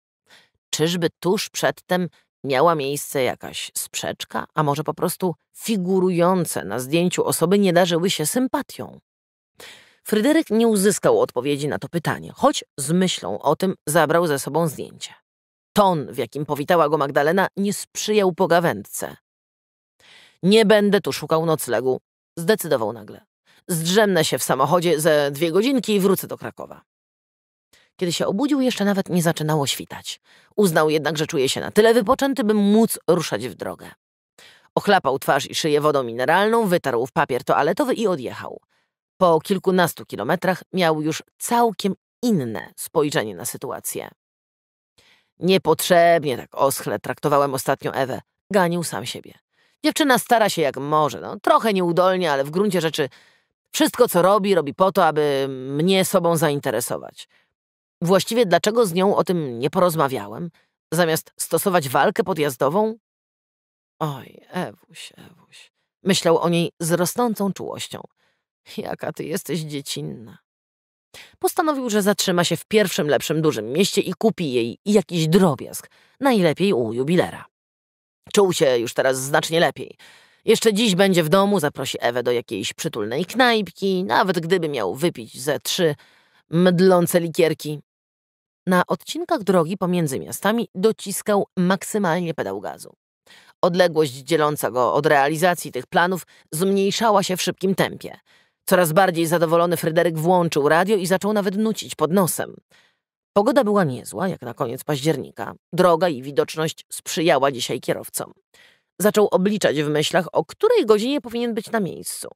Czyżby tuż przedtem miała miejsce jakaś sprzeczka, a może po prostu figurujące na zdjęciu osoby nie darzyły się sympatią? Fryderyk nie uzyskał odpowiedzi na to pytanie, choć z myślą o tym zabrał ze sobą zdjęcie. Ton, w jakim powitała go Magdalena, nie sprzyjał pogawędce. Nie będę tu szukał noclegu, Zdecydował nagle. Zdrzemnę się w samochodzie ze dwie godzinki i wrócę do Krakowa. Kiedy się obudził, jeszcze nawet nie zaczynało świtać. Uznał jednak, że czuje się na tyle wypoczęty, by móc ruszać w drogę. Ochlapał twarz i szyję wodą mineralną, wytarł w papier toaletowy i odjechał. Po kilkunastu kilometrach miał już całkiem inne spojrzenie na sytuację. Niepotrzebnie tak oschle traktowałem ostatnio Ewę. Ganił sam siebie. Dziewczyna stara się jak może, no, trochę nieudolnie, ale w gruncie rzeczy wszystko, co robi, robi po to, aby mnie sobą zainteresować. Właściwie dlaczego z nią o tym nie porozmawiałem, zamiast stosować walkę podjazdową? Oj, Ewuś, Ewuś. Myślał o niej z rosnącą czułością. Jaka ty jesteś dziecinna. Postanowił, że zatrzyma się w pierwszym lepszym dużym mieście i kupi jej jakiś drobiazg, najlepiej u jubilera. Czuł się już teraz znacznie lepiej. Jeszcze dziś będzie w domu, zaprosi Ewę do jakiejś przytulnej knajpki, nawet gdyby miał wypić ze trzy mdlące likierki. Na odcinkach drogi pomiędzy miastami dociskał maksymalnie pedał gazu. Odległość dzieląca go od realizacji tych planów zmniejszała się w szybkim tempie. Coraz bardziej zadowolony Fryderyk włączył radio i zaczął nawet nucić pod nosem. Pogoda była niezła, jak na koniec października. Droga i widoczność sprzyjała dzisiaj kierowcom. Zaczął obliczać w myślach, o której godzinie powinien być na miejscu,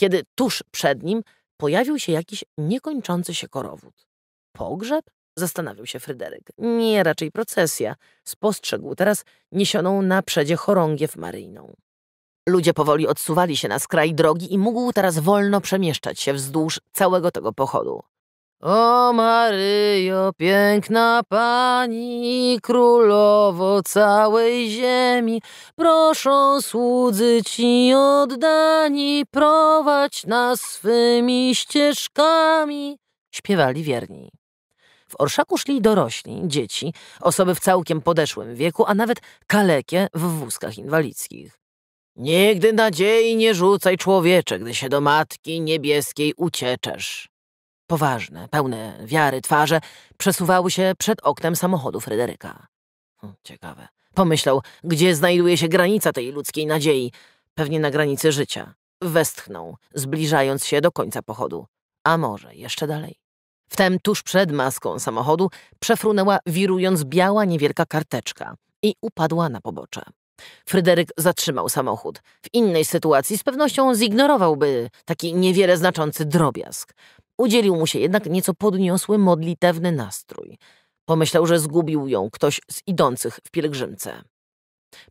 kiedy tuż przed nim pojawił się jakiś niekończący się korowód. Pogrzeb? Zastanawiał się Fryderyk. Nie, raczej procesja. Spostrzegł teraz niesioną na przedzie chorągiew maryjną. Ludzie powoli odsuwali się na skraj drogi i mógł teraz wolno przemieszczać się wzdłuż całego tego pochodu. O Maryjo, piękna Pani, królowo całej ziemi, proszą słudzy Ci oddani, prowadź nas swymi ścieżkami, śpiewali wierni. W orszaku szli dorośli, dzieci, osoby w całkiem podeszłym wieku, a nawet kalekie w wózkach inwalidzkich. Nigdy nadziei nie rzucaj człowiecze, gdy się do Matki Niebieskiej ucieczesz poważne, pełne wiary twarze przesuwały się przed oknem samochodu Fryderyka. Hm, ciekawe. Pomyślał, gdzie znajduje się granica tej ludzkiej nadziei. Pewnie na granicy życia. Westchnął, zbliżając się do końca pochodu. A może jeszcze dalej? Wtem tuż przed maską samochodu przefrunęła wirując biała niewielka karteczka i upadła na pobocze. Fryderyk zatrzymał samochód. W innej sytuacji z pewnością zignorowałby taki niewiele znaczący drobiazg. Udzielił mu się jednak nieco podniosły, modlitewny nastrój. Pomyślał, że zgubił ją ktoś z idących w pielgrzymce.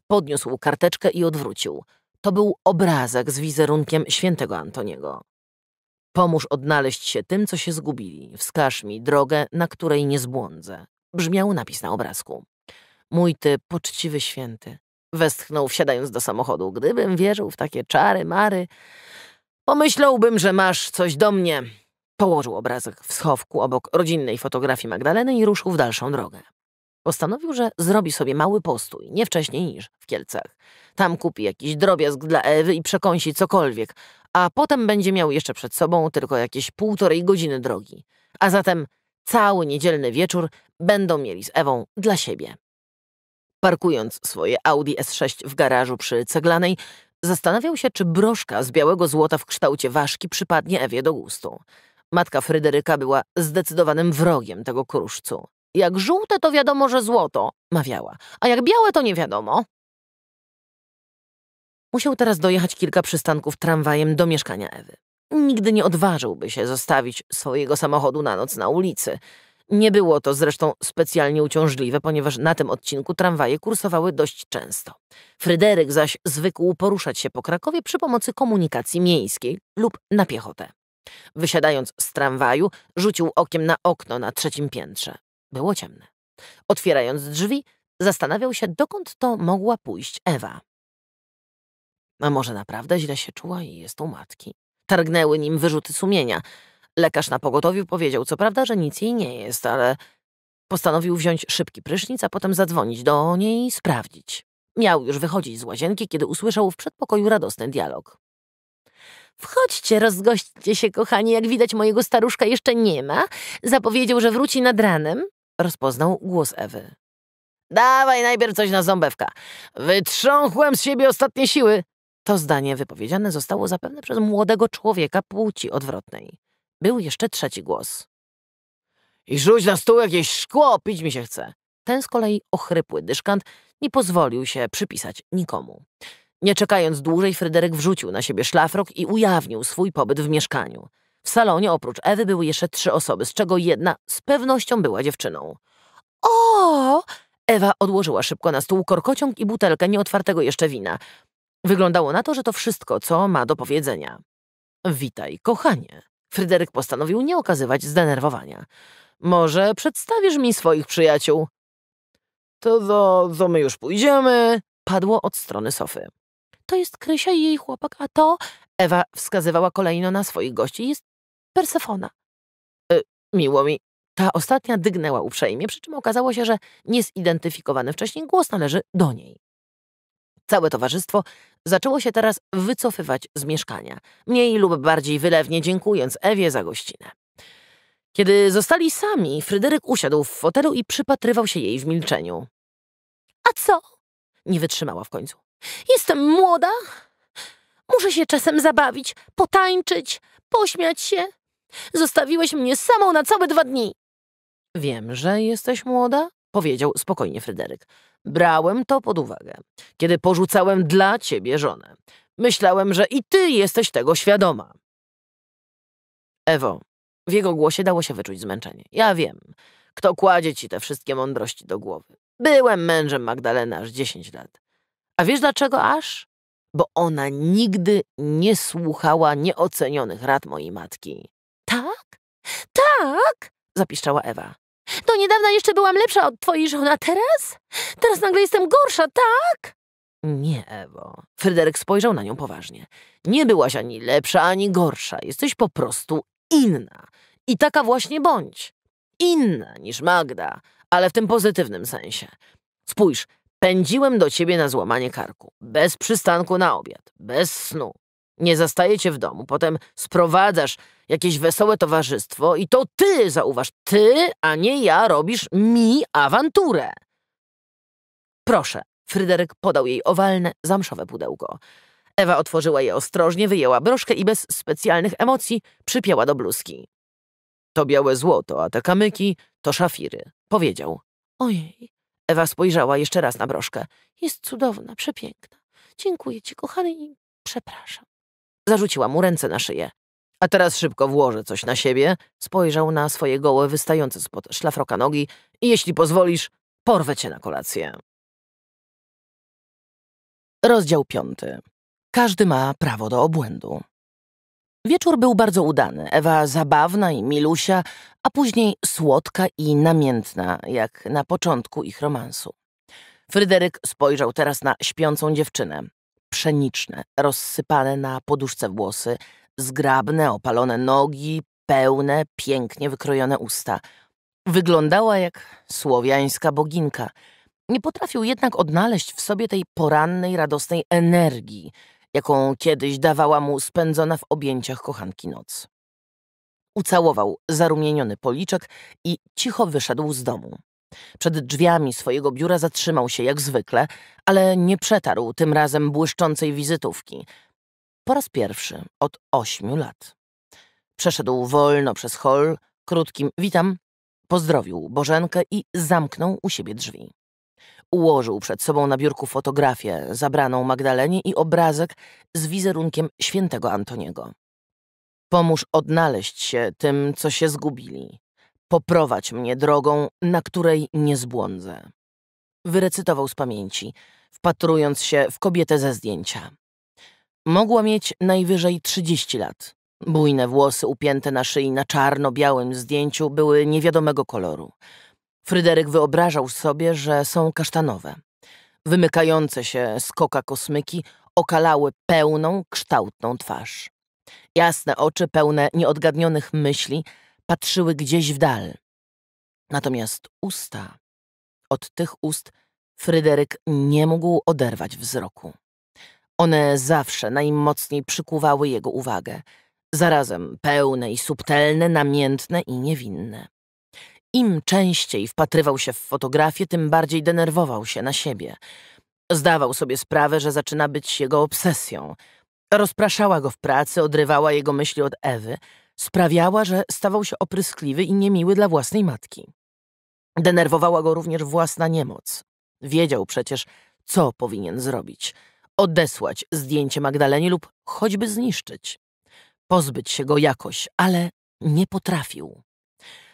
Podniósł karteczkę i odwrócił. To był obrazek z wizerunkiem świętego Antoniego. Pomóż odnaleźć się tym, co się zgubili. Wskaż mi drogę, na której nie zbłądzę. Brzmiał napis na obrazku. Mój ty poczciwy święty. Westchnął, wsiadając do samochodu. Gdybym wierzył w takie czary, mary, pomyślałbym, że masz coś do mnie. Położył obrazek w schowku obok rodzinnej fotografii Magdaleny i ruszył w dalszą drogę. Postanowił, że zrobi sobie mały postój, nie wcześniej niż w Kielcach. Tam kupi jakiś drobiazg dla Ewy i przekąsi cokolwiek, a potem będzie miał jeszcze przed sobą tylko jakieś półtorej godziny drogi. A zatem cały niedzielny wieczór będą mieli z Ewą dla siebie. Parkując swoje Audi S6 w garażu przy Ceglanej, zastanawiał się, czy broszka z białego złota w kształcie ważki przypadnie Ewie do gustu. Matka Fryderyka była zdecydowanym wrogiem tego kruszcu. Jak żółte, to wiadomo, że złoto, mawiała, a jak białe, to nie wiadomo. Musiał teraz dojechać kilka przystanków tramwajem do mieszkania Ewy. Nigdy nie odważyłby się zostawić swojego samochodu na noc na ulicy. Nie było to zresztą specjalnie uciążliwe, ponieważ na tym odcinku tramwaje kursowały dość często. Fryderyk zaś zwykł poruszać się po Krakowie przy pomocy komunikacji miejskiej lub na piechotę. Wysiadając z tramwaju, rzucił okiem na okno na trzecim piętrze. Było ciemne. Otwierając drzwi, zastanawiał się, dokąd to mogła pójść Ewa. A może naprawdę źle się czuła i jest u matki? Targnęły nim wyrzuty sumienia. Lekarz na pogotowiu powiedział, co prawda, że nic jej nie jest, ale postanowił wziąć szybki prysznic, a potem zadzwonić do niej i sprawdzić. Miał już wychodzić z łazienki, kiedy usłyszał w przedpokoju radosny dialog. Wchodźcie, rozgośćcie się, kochani. Jak widać, mojego staruszka jeszcze nie ma. Zapowiedział, że wróci nad ranem. Rozpoznał głos Ewy. Dawaj najpierw coś na ząbewka. Wytrząchłem z siebie ostatnie siły. To zdanie wypowiedziane zostało zapewne przez młodego człowieka płci odwrotnej. Był jeszcze trzeci głos. I rzuć na stół jakieś szkło, pić mi się chce. Ten z kolei ochrypły dyszkant nie pozwolił się przypisać nikomu. Nie czekając dłużej, Fryderyk wrzucił na siebie szlafrok i ujawnił swój pobyt w mieszkaniu. W salonie oprócz Ewy były jeszcze trzy osoby, z czego jedna z pewnością była dziewczyną. O! Ewa odłożyła szybko na stół korkociąg i butelkę nieotwartego jeszcze wina. Wyglądało na to, że to wszystko, co ma do powiedzenia. Witaj, kochanie. Fryderyk postanowił nie okazywać zdenerwowania. Może przedstawisz mi swoich przyjaciół? To do, do my już pójdziemy, padło od strony sofy. To jest Krysia i jej chłopak, a to... Ewa wskazywała kolejno na swoich gości. Jest Persefona. Y, miło mi. Ta ostatnia dygnęła uprzejmie, przy czym okazało się, że niezidentyfikowany wcześniej głos należy do niej. Całe towarzystwo zaczęło się teraz wycofywać z mieszkania, mniej lub bardziej wylewnie dziękując Ewie za gościnę. Kiedy zostali sami, Fryderyk usiadł w fotelu i przypatrywał się jej w milczeniu. A co? Nie wytrzymała w końcu. Jestem młoda. Muszę się czasem zabawić, potańczyć, pośmiać się. Zostawiłeś mnie samą na całe dwa dni. Wiem, że jesteś młoda, powiedział spokojnie Fryderyk. Brałem to pod uwagę, kiedy porzucałem dla ciebie żonę. Myślałem, że i ty jesteś tego świadoma. Ewo, w jego głosie dało się wyczuć zmęczenie. Ja wiem, kto kładzie ci te wszystkie mądrości do głowy. Byłem mężem Magdalena aż dziesięć lat. A wiesz dlaczego aż? Bo ona nigdy nie słuchała nieocenionych rad mojej matki. Tak? Tak? zapiszczała Ewa. Do niedawna jeszcze byłam lepsza od twojej żony, a teraz? Teraz nagle jestem gorsza, tak? Nie, Ewo. Fryderyk spojrzał na nią poważnie. Nie byłaś ani lepsza, ani gorsza. Jesteś po prostu inna. I taka właśnie bądź. Inna niż Magda, ale w tym pozytywnym sensie. Spójrz, Pędziłem do ciebie na złamanie karku, bez przystanku na obiad, bez snu. Nie zastaję cię w domu, potem sprowadzasz jakieś wesołe towarzystwo i to ty, zauważ, ty, a nie ja robisz mi awanturę. Proszę, Fryderyk podał jej owalne, zamszowe pudełko. Ewa otworzyła je ostrożnie, wyjęła broszkę i bez specjalnych emocji przypięła do bluzki. To białe złoto, a te kamyki to szafiry, powiedział. Ojej, Ewa spojrzała jeszcze raz na broszkę. Jest cudowna, przepiękna. Dziękuję ci, kochany, i przepraszam. Zarzuciła mu ręce na szyję. A teraz szybko włożę coś na siebie. Spojrzał na swoje gołe, wystające spod szlafroka nogi i jeśli pozwolisz, porwę cię na kolację. Rozdział piąty. Każdy ma prawo do obłędu. Wieczór był bardzo udany. Ewa zabawna i milusia, a później słodka i namiętna, jak na początku ich romansu. Fryderyk spojrzał teraz na śpiącą dziewczynę. Przeniczne, rozsypane na poduszce włosy, zgrabne, opalone nogi, pełne, pięknie wykrojone usta. Wyglądała jak słowiańska boginka. Nie potrafił jednak odnaleźć w sobie tej porannej, radosnej energii – jaką kiedyś dawała mu spędzona w objęciach kochanki noc. Ucałował zarumieniony policzek i cicho wyszedł z domu. Przed drzwiami swojego biura zatrzymał się jak zwykle, ale nie przetarł tym razem błyszczącej wizytówki. Po raz pierwszy od ośmiu lat. Przeszedł wolno przez hol, krótkim witam, pozdrowił Bożenkę i zamknął u siebie drzwi. Ułożył przed sobą na biurku fotografię zabraną Magdalenie i obrazek z wizerunkiem świętego Antoniego. Pomóż odnaleźć się tym, co się zgubili. Poprowadź mnie drogą, na której nie zbłądzę. Wyrecytował z pamięci, wpatrując się w kobietę ze zdjęcia. Mogła mieć najwyżej 30 lat. Bujne włosy upięte na szyi na czarno-białym zdjęciu były niewiadomego koloru. Fryderyk wyobrażał sobie, że są kasztanowe. Wymykające się z koka kosmyki okalały pełną, kształtną twarz. Jasne oczy, pełne nieodgadnionych myśli, patrzyły gdzieś w dal. Natomiast usta, od tych ust Fryderyk nie mógł oderwać wzroku. One zawsze najmocniej przykuwały jego uwagę, zarazem pełne i subtelne, namiętne i niewinne. Im częściej wpatrywał się w fotografię, tym bardziej denerwował się na siebie. Zdawał sobie sprawę, że zaczyna być jego obsesją. Rozpraszała go w pracy, odrywała jego myśli od Ewy, sprawiała, że stawał się opryskliwy i niemiły dla własnej matki. Denerwowała go również własna niemoc. Wiedział przecież, co powinien zrobić. Odesłać zdjęcie Magdaleni lub choćby zniszczyć. Pozbyć się go jakoś, ale nie potrafił.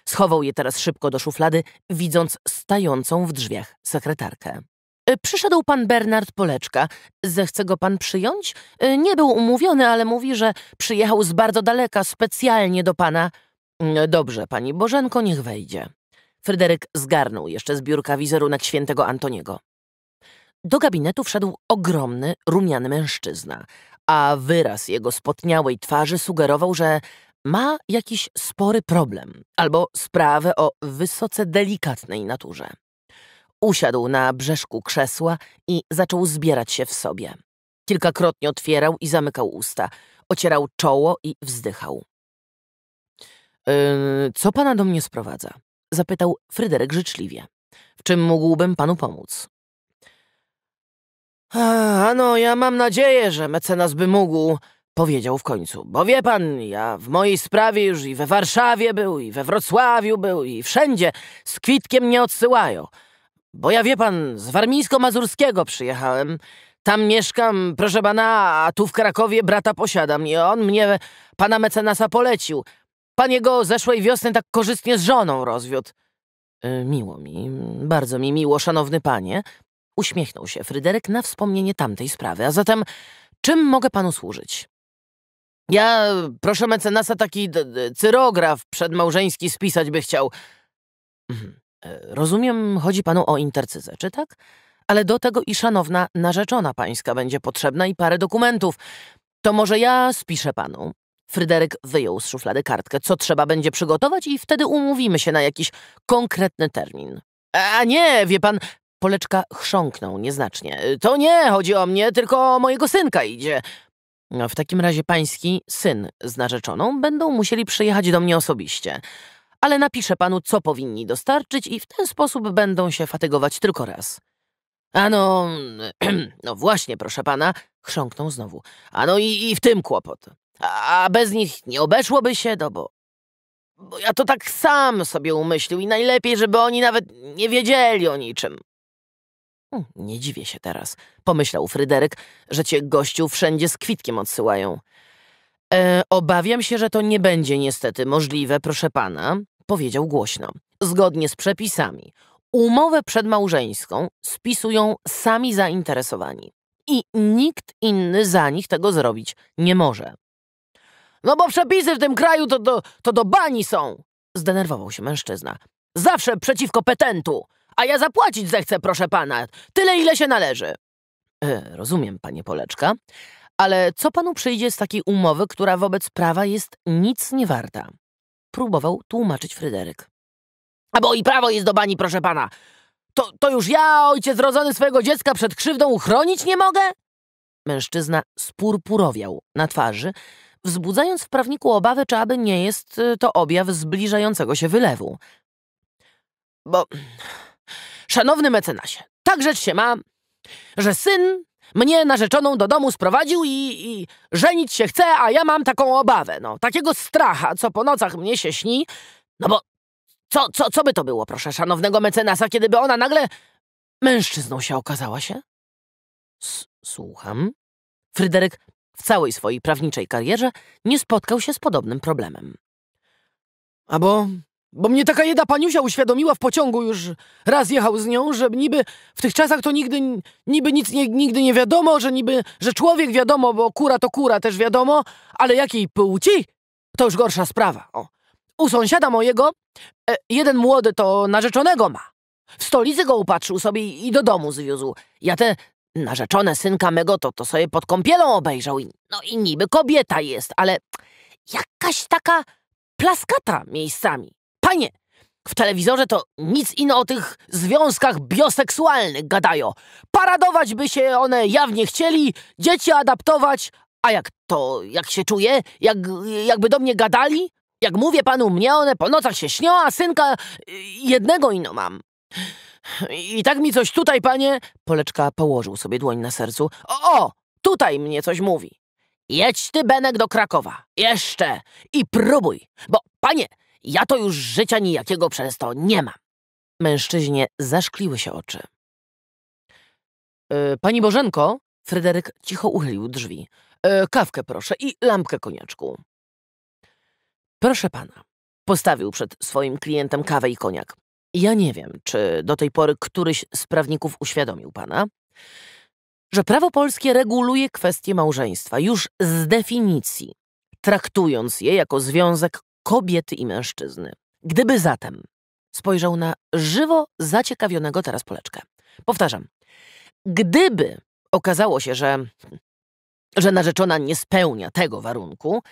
Schował je teraz szybko do szuflady, widząc stającą w drzwiach sekretarkę. E, przyszedł pan Bernard Poleczka. Zechce go pan przyjąć? E, nie był umówiony, ale mówi, że przyjechał z bardzo daleka specjalnie do pana. E, dobrze, pani Bożenko, niech wejdzie. Fryderyk zgarnął jeszcze z biurka wizerunek świętego Antoniego. Do gabinetu wszedł ogromny, rumiany mężczyzna, a wyraz jego spotniałej twarzy sugerował, że ma jakiś spory problem albo sprawę o wysoce delikatnej naturze. Usiadł na brzeszku krzesła i zaczął zbierać się w sobie. Kilkakrotnie otwierał i zamykał usta, ocierał czoło i wzdychał. Yy, co pana do mnie sprowadza? zapytał Fryderyk życzliwie. W czym mógłbym panu pomóc? A, no, ja mam nadzieję, że mecenas by mógł Powiedział w końcu, bo wie pan, ja w mojej sprawie już i we Warszawie był, i we Wrocławiu był, i wszędzie z kwitkiem nie odsyłają. Bo ja wie pan, z warmińsko-mazurskiego przyjechałem, tam mieszkam, proszę pana, a tu w Krakowie brata posiadam i on mnie, pana mecenasa, polecił. Pan jego zeszłej wiosny tak korzystnie z żoną rozwiódł. E, miło mi, bardzo mi miło, szanowny panie. Uśmiechnął się Fryderyk na wspomnienie tamtej sprawy, a zatem czym mogę panu służyć? Ja, proszę mecenasa, taki cyrograf przedmałżeński spisać by chciał. Mhm. E, rozumiem, chodzi panu o intercyzę, czy tak? Ale do tego i szanowna narzeczona pańska będzie potrzebna i parę dokumentów. To może ja spiszę panu. Fryderyk wyjął z szuflady kartkę, co trzeba będzie przygotować i wtedy umówimy się na jakiś konkretny termin. A nie, wie pan, Poleczka chrząknął nieznacznie. To nie chodzi o mnie, tylko o mojego synka idzie. No, w takim razie pański syn z narzeczoną będą musieli przyjechać do mnie osobiście, ale napiszę panu, co powinni dostarczyć i w ten sposób będą się fatygować tylko raz. Ano, no właśnie, proszę pana, chrząknął znowu. Ano i, i w tym kłopot. A, a bez nich nie obeszłoby się, no bo, bo ja to tak sam sobie umyślił i najlepiej, żeby oni nawet nie wiedzieli o niczym. Nie dziwię się teraz, pomyślał Fryderyk, że cię gościu wszędzie z kwitkiem odsyłają. E, obawiam się, że to nie będzie niestety możliwe, proszę pana, powiedział głośno. Zgodnie z przepisami, umowę przedmałżeńską spisują sami zainteresowani i nikt inny za nich tego zrobić nie może. No bo przepisy w tym kraju to do, to do bani są, zdenerwował się mężczyzna. Zawsze przeciwko petentu a ja zapłacić zechcę, proszę pana. Tyle, ile się należy. E, rozumiem, panie Poleczka, ale co panu przyjdzie z takiej umowy, która wobec prawa jest nic nie warta? Próbował tłumaczyć Fryderyk. A bo i prawo jest do bani, proszę pana. To, to już ja, ojciec rodzony swojego dziecka, przed krzywdą uchronić nie mogę? Mężczyzna spurpurowiał na twarzy, wzbudzając w prawniku obawę, czy aby nie jest e, to objaw zbliżającego się wylewu. Bo Szanowny mecenasie, tak rzecz się ma, że syn mnie narzeczoną do domu sprowadził i, i, żenić się chce, a ja mam taką obawę, no, takiego stracha, co po nocach mnie się śni, no bo co, co, co by to było, proszę, szanownego mecenasa, kiedyby ona nagle mężczyzną się okazała się? S Słucham. Fryderyk w całej swojej prawniczej karierze nie spotkał się z podobnym problemem. Albo bo mnie taka jedna paniusia uświadomiła w pociągu, już raz jechał z nią, że niby w tych czasach to nigdy, niby nic nie, nigdy nie wiadomo, że niby, że człowiek wiadomo, bo kura to kura też wiadomo, ale jakiej płci? To już gorsza sprawa. O. U sąsiada mojego e, jeden młody to narzeczonego ma. W stolicy go upatrzył sobie i do domu zwiózł. Ja te narzeczone synka mego to, to sobie pod kąpielą obejrzał. I, no i niby kobieta jest, ale jakaś taka plaskata miejscami. Panie, w telewizorze to nic ino o tych związkach bioseksualnych gadają. Paradować by się one jawnie chcieli, dzieci adaptować, a jak to, jak się czuję, jak, jakby do mnie gadali? Jak mówię panu, mnie one po nocach się śnią, a synka y, jednego ino mam. I tak mi coś tutaj, panie... Poleczka położył sobie dłoń na sercu. O, o tutaj mnie coś mówi. Jedź ty, Benek, do Krakowa. Jeszcze. I próbuj. Bo, panie, ja to już życia nijakiego przez to nie mam. Mężczyźnie zaszkliły się oczy. E, pani Bożenko, Fryderyk cicho uchylił drzwi. E, kawkę proszę i lampkę koniaczku. Proszę pana, postawił przed swoim klientem kawę i koniak. Ja nie wiem, czy do tej pory któryś z prawników uświadomił pana, że prawo polskie reguluje kwestie małżeństwa już z definicji, traktując je jako związek kobiety i mężczyzny. Gdyby zatem spojrzał na żywo zaciekawionego teraz Poleczkę. Powtarzam, gdyby okazało się, że, że narzeczona nie spełnia tego warunku,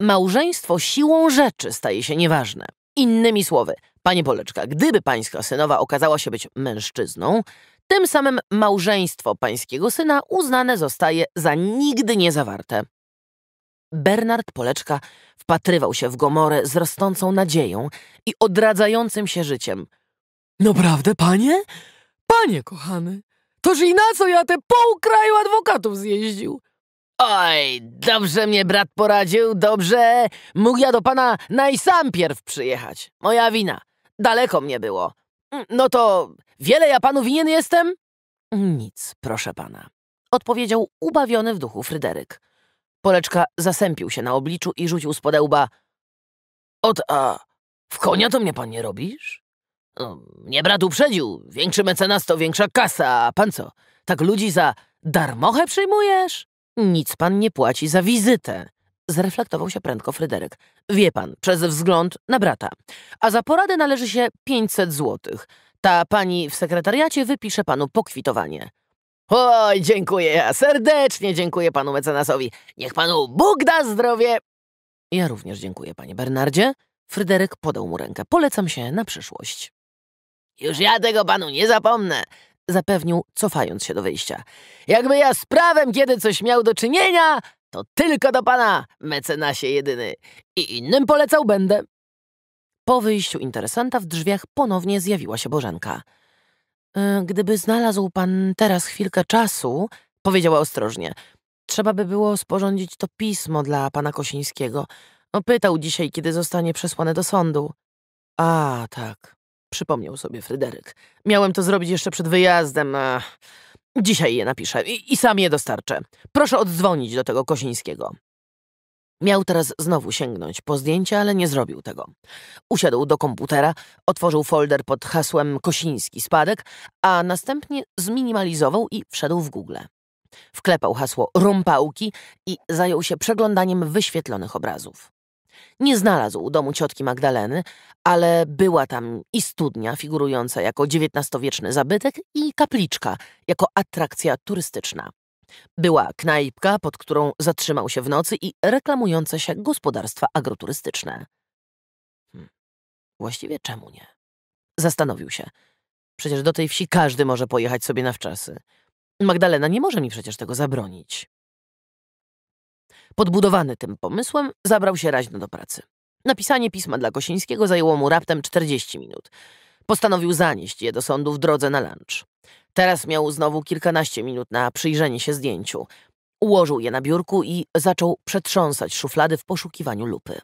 małżeństwo siłą rzeczy staje się nieważne. Innymi słowy, panie Poleczka, gdyby pańska synowa okazała się być mężczyzną, tym samym małżeństwo pańskiego syna uznane zostaje za nigdy niezawarte. Bernard Poleczka wpatrywał się w Gomorę z rosnącą nadzieją i odradzającym się życiem. Naprawdę, panie? Panie, kochany, toż i na co ja te pół kraju adwokatów zjeździł? Oj, dobrze mnie brat poradził, dobrze. Mógł ja do pana najsam pierw przyjechać. Moja wina. Daleko mnie było. Mm, no to wiele ja panu winien jestem? Nic, proszę pana, odpowiedział ubawiony w duchu Fryderyk. Poleczka zasępił się na obliczu i rzucił z podełba. Ot, a w konia to mnie pan nie robisz? No, brat uprzedził. Większy mecenas to większa kasa, a pan co? Tak ludzi za darmochę przyjmujesz? Nic pan nie płaci za wizytę. Zreflektował się prędko Fryderyk. Wie pan, przez wzgląd na brata. A za poradę należy się 500 złotych. Ta pani w sekretariacie wypisze panu pokwitowanie. Oj, dziękuję, serdecznie dziękuję panu mecenasowi. Niech panu Bóg da zdrowie. Ja również dziękuję, panie Bernardzie. Fryderyk podał mu rękę. Polecam się na przyszłość. Już ja tego panu nie zapomnę, zapewnił, cofając się do wyjścia. Jakby ja z prawem kiedy coś miał do czynienia, to tylko do pana, mecenasie jedyny. I innym polecał będę. Po wyjściu interesanta w drzwiach ponownie zjawiła się Bożenka. Y, gdyby znalazł pan teraz chwilkę czasu, powiedziała ostrożnie, trzeba by było sporządzić to pismo dla pana Kosińskiego. Pytał dzisiaj, kiedy zostanie przesłane do sądu. A, tak, przypomniał sobie Fryderyk. Miałem to zrobić jeszcze przed wyjazdem. dzisiaj je napiszę i, i sam je dostarczę. Proszę oddzwonić do tego Kosińskiego. Miał teraz znowu sięgnąć po zdjęcia, ale nie zrobił tego. Usiadł do komputera, otworzył folder pod hasłem Kosiński spadek, a następnie zminimalizował i wszedł w Google. Wklepał hasło rumpałki i zajął się przeglądaniem wyświetlonych obrazów. Nie znalazł domu ciotki Magdaleny, ale była tam i studnia figurująca jako XIX-wieczny zabytek i kapliczka jako atrakcja turystyczna. Była knajpka, pod którą zatrzymał się w nocy i reklamujące się gospodarstwa agroturystyczne. Hmm. Właściwie czemu nie? Zastanowił się. Przecież do tej wsi każdy może pojechać sobie na wczasy. Magdalena nie może mi przecież tego zabronić. Podbudowany tym pomysłem, zabrał się raźno do pracy. Napisanie pisma dla Kosińskiego zajęło mu raptem 40 minut. Postanowił zanieść je do sądu w drodze na lunch. Teraz miał znowu kilkanaście minut na przyjrzenie się zdjęciu. Ułożył je na biurku i zaczął przetrząsać szuflady w poszukiwaniu lupy.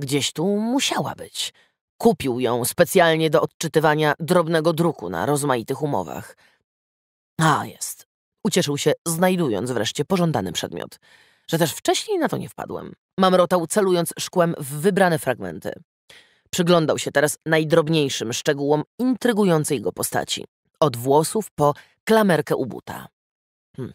Gdzieś tu musiała być. Kupił ją specjalnie do odczytywania drobnego druku na rozmaitych umowach. A, jest. Ucieszył się, znajdując wreszcie pożądany przedmiot. Że też wcześniej na to nie wpadłem. Mamrotał, celując szkłem w wybrane fragmenty. Przyglądał się teraz najdrobniejszym szczegółom intrygującej go postaci. Od włosów po klamerkę u buta. Hm,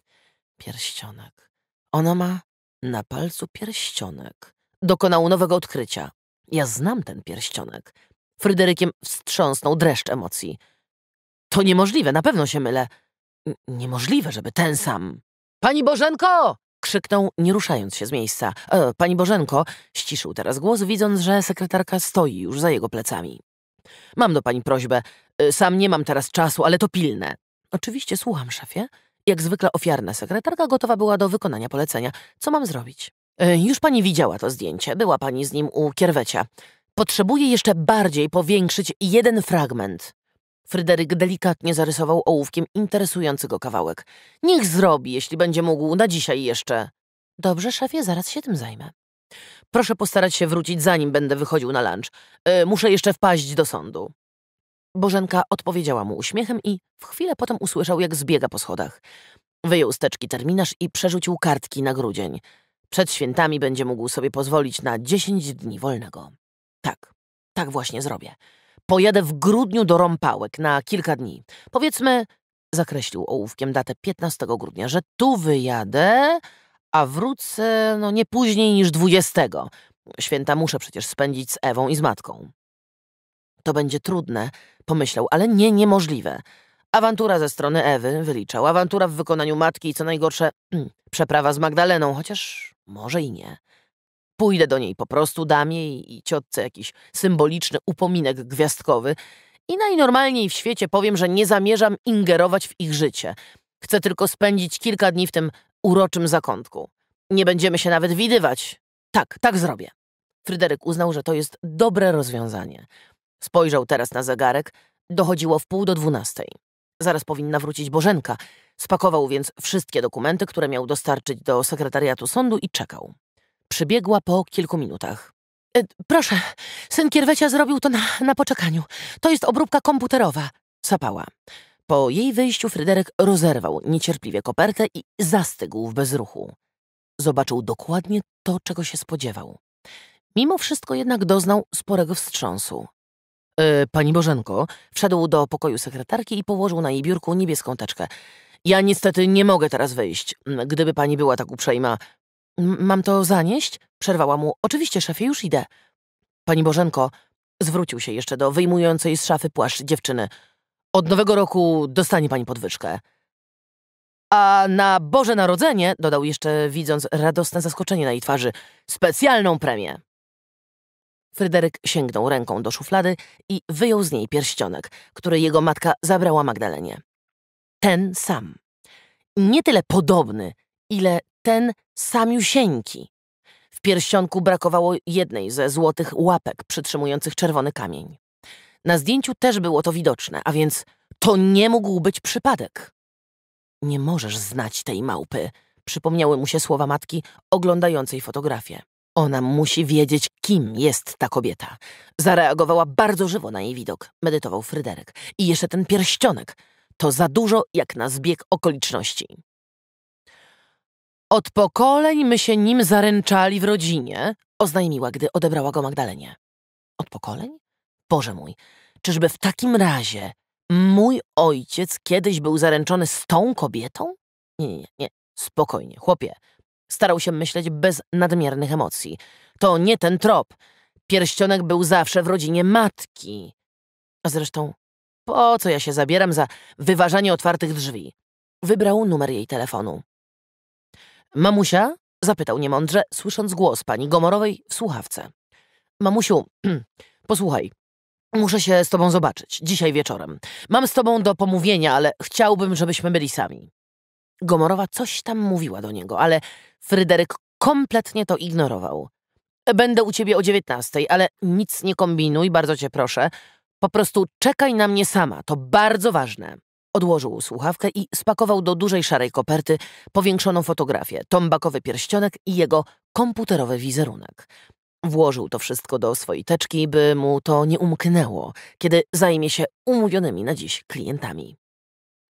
pierścionek. Ona ma na palcu pierścionek. Dokonał nowego odkrycia. Ja znam ten pierścionek. Fryderykiem wstrząsnął dreszcz emocji. To niemożliwe, na pewno się mylę. N niemożliwe, żeby ten sam. Pani Bożenko! krzyknął, nie ruszając się z miejsca. E, pani Bożenko ściszył teraz głos, widząc, że sekretarka stoi już za jego plecami. Mam do pani prośbę. Y, sam nie mam teraz czasu, ale to pilne. Oczywiście słucham, szefie. Jak zwykle ofiarna sekretarka gotowa była do wykonania polecenia. Co mam zrobić? Y, już pani widziała to zdjęcie. Była pani z nim u kierwecia. Potrzebuję jeszcze bardziej powiększyć jeden fragment. Fryderyk delikatnie zarysował ołówkiem interesujący go kawałek. Niech zrobi, jeśli będzie mógł, na dzisiaj jeszcze. Dobrze, szefie, zaraz się tym zajmę. Proszę postarać się wrócić, zanim będę wychodził na lunch. E, muszę jeszcze wpaść do sądu. Bożenka odpowiedziała mu uśmiechem i w chwilę potem usłyszał, jak zbiega po schodach. Wyjął z teczki terminarz i przerzucił kartki na grudzień. Przed świętami będzie mógł sobie pozwolić na dziesięć dni wolnego. Tak, tak właśnie zrobię. Pojadę w grudniu do Rąpałek na kilka dni. Powiedzmy, zakreślił ołówkiem datę 15 grudnia, że tu wyjadę, a wrócę no nie później niż dwudziestego. Święta muszę przecież spędzić z Ewą i z matką. To będzie trudne, pomyślał, ale nie niemożliwe. Awantura ze strony Ewy, wyliczał, awantura w wykonaniu matki i co najgorsze, przeprawa z Magdaleną, chociaż może i nie. Pójdę do niej po prostu, dam jej i ciotce jakiś symboliczny upominek gwiazdkowy i najnormalniej w świecie powiem, że nie zamierzam ingerować w ich życie. Chcę tylko spędzić kilka dni w tym uroczym zakątku. Nie będziemy się nawet widywać. Tak, tak zrobię. Fryderyk uznał, że to jest dobre rozwiązanie. Spojrzał teraz na zegarek. Dochodziło w pół do dwunastej. Zaraz powinna wrócić Bożenka. Spakował więc wszystkie dokumenty, które miał dostarczyć do sekretariatu sądu i czekał. Przybiegła po kilku minutach. E, proszę, syn Kierwecia zrobił to na, na poczekaniu. To jest obróbka komputerowa, sapała. Po jej wyjściu Fryderyk rozerwał niecierpliwie kopertę i zastygł w bezruchu. Zobaczył dokładnie to, czego się spodziewał. Mimo wszystko jednak doznał sporego wstrząsu. E, pani Bożenko wszedł do pokoju sekretarki i położył na jej biurku niebieską teczkę. Ja niestety nie mogę teraz wyjść. Gdyby pani była tak uprzejma. Mam to zanieść? Przerwała mu. Oczywiście, szefie, już idę. Pani Bożenko zwrócił się jeszcze do wyjmującej z szafy płaszcz dziewczyny. Od nowego roku dostanie pani podwyżkę. A na Boże Narodzenie, dodał jeszcze, widząc radosne zaskoczenie na jej twarzy, specjalną premię. Fryderyk sięgnął ręką do szuflady i wyjął z niej pierścionek, który jego matka zabrała Magdalenie. Ten sam. Nie tyle podobny, ile ten samiusieńki. W pierścionku brakowało jednej ze złotych łapek przytrzymujących czerwony kamień. Na zdjęciu też było to widoczne, a więc to nie mógł być przypadek. Nie możesz znać tej małpy, przypomniały mu się słowa matki oglądającej fotografię. Ona musi wiedzieć, kim jest ta kobieta. Zareagowała bardzo żywo na jej widok, medytował Fryderyk. I jeszcze ten pierścionek. To za dużo jak na zbieg okoliczności. Od pokoleń my się nim zaręczali w rodzinie, oznajmiła, gdy odebrała go Magdalenie. Od pokoleń? Boże mój, czyżby w takim razie mój ojciec kiedyś był zaręczony z tą kobietą? Nie, nie, nie, spokojnie, chłopie. Starał się myśleć bez nadmiernych emocji. To nie ten trop. Pierścionek był zawsze w rodzinie matki. A zresztą, po co ja się zabieram za wyważanie otwartych drzwi? Wybrał numer jej telefonu. Mamusia? Zapytał niemądrze, słysząc głos pani Gomorowej w słuchawce. Mamusiu, posłuchaj, Muszę się z tobą zobaczyć, dzisiaj wieczorem. Mam z tobą do pomówienia, ale chciałbym, żebyśmy byli sami. Gomorowa coś tam mówiła do niego, ale Fryderyk kompletnie to ignorował. Będę u ciebie o dziewiętnastej, ale nic nie kombinuj, bardzo cię proszę. Po prostu czekaj na mnie sama, to bardzo ważne. Odłożył słuchawkę i spakował do dużej szarej koperty powiększoną fotografię, tombakowy pierścionek i jego komputerowy wizerunek. Włożył to wszystko do swojej teczki, by mu to nie umknęło, kiedy zajmie się umówionymi na dziś klientami.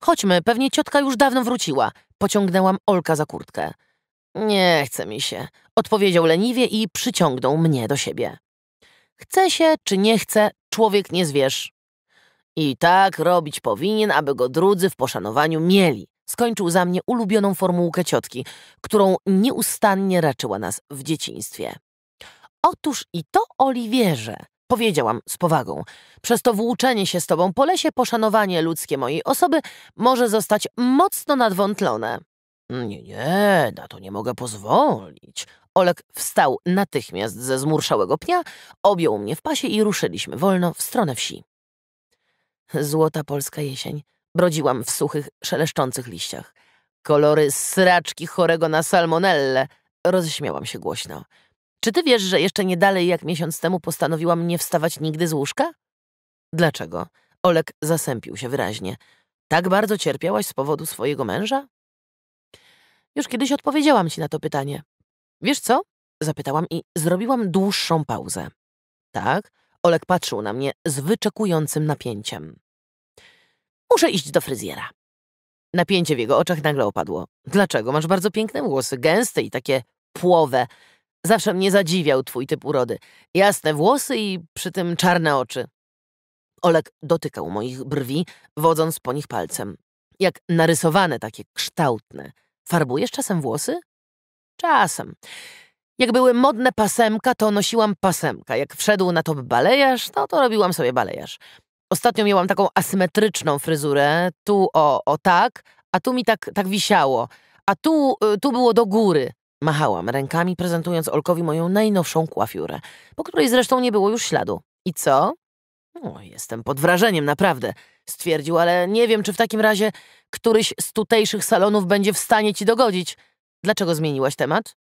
Chodźmy, pewnie ciotka już dawno wróciła. Pociągnęłam Olka za kurtkę. Nie chce mi się, odpowiedział leniwie i przyciągnął mnie do siebie. Chce się czy nie chce, człowiek nie zwierz. I tak robić powinien, aby go drudzy w poszanowaniu mieli. Skończył za mnie ulubioną formułkę ciotki, którą nieustannie raczyła nas w dzieciństwie. Otóż i to, Oliwierze, powiedziałam z powagą, przez to włóczenie się z tobą po lesie poszanowanie ludzkie mojej osoby może zostać mocno nadwątlone. Nie, nie, na to nie mogę pozwolić. Olek wstał natychmiast ze zmurszałego pnia, objął mnie w pasie i ruszyliśmy wolno w stronę wsi. Złota polska jesień. Brodziłam w suchych, szeleszczących liściach. Kolory sraczki chorego na salmonelle. Roześmiałam się głośno. Czy ty wiesz, że jeszcze nie dalej jak miesiąc temu postanowiłam nie wstawać nigdy z łóżka? Dlaczego? Olek zasępił się wyraźnie. Tak bardzo cierpiałaś z powodu swojego męża? Już kiedyś odpowiedziałam ci na to pytanie. Wiesz co? Zapytałam i zrobiłam dłuższą pauzę. Tak, Olek patrzył na mnie z wyczekującym napięciem. Muszę iść do fryzjera. Napięcie w jego oczach nagle opadło. Dlaczego? Masz bardzo piękne włosy, gęste i takie płowe. Zawsze mnie zadziwiał twój typ urody. Jasne włosy i przy tym czarne oczy. Olek dotykał moich brwi, wodząc po nich palcem. Jak narysowane, takie kształtne. Farbujesz czasem włosy? Czasem. Jak były modne pasemka, to nosiłam pasemka. Jak wszedł na top balejarz, no to robiłam sobie balejarz. Ostatnio miałam taką asymetryczną fryzurę. Tu o, o tak, a tu mi tak, tak wisiało. A tu, y, tu było do góry. Machałam rękami, prezentując Olkowi moją najnowszą kłafiurę, po której zresztą nie było już śladu. I co? No, jestem pod wrażeniem, naprawdę, stwierdził, ale nie wiem, czy w takim razie któryś z tutejszych salonów będzie w stanie ci dogodzić. Dlaczego zmieniłaś temat?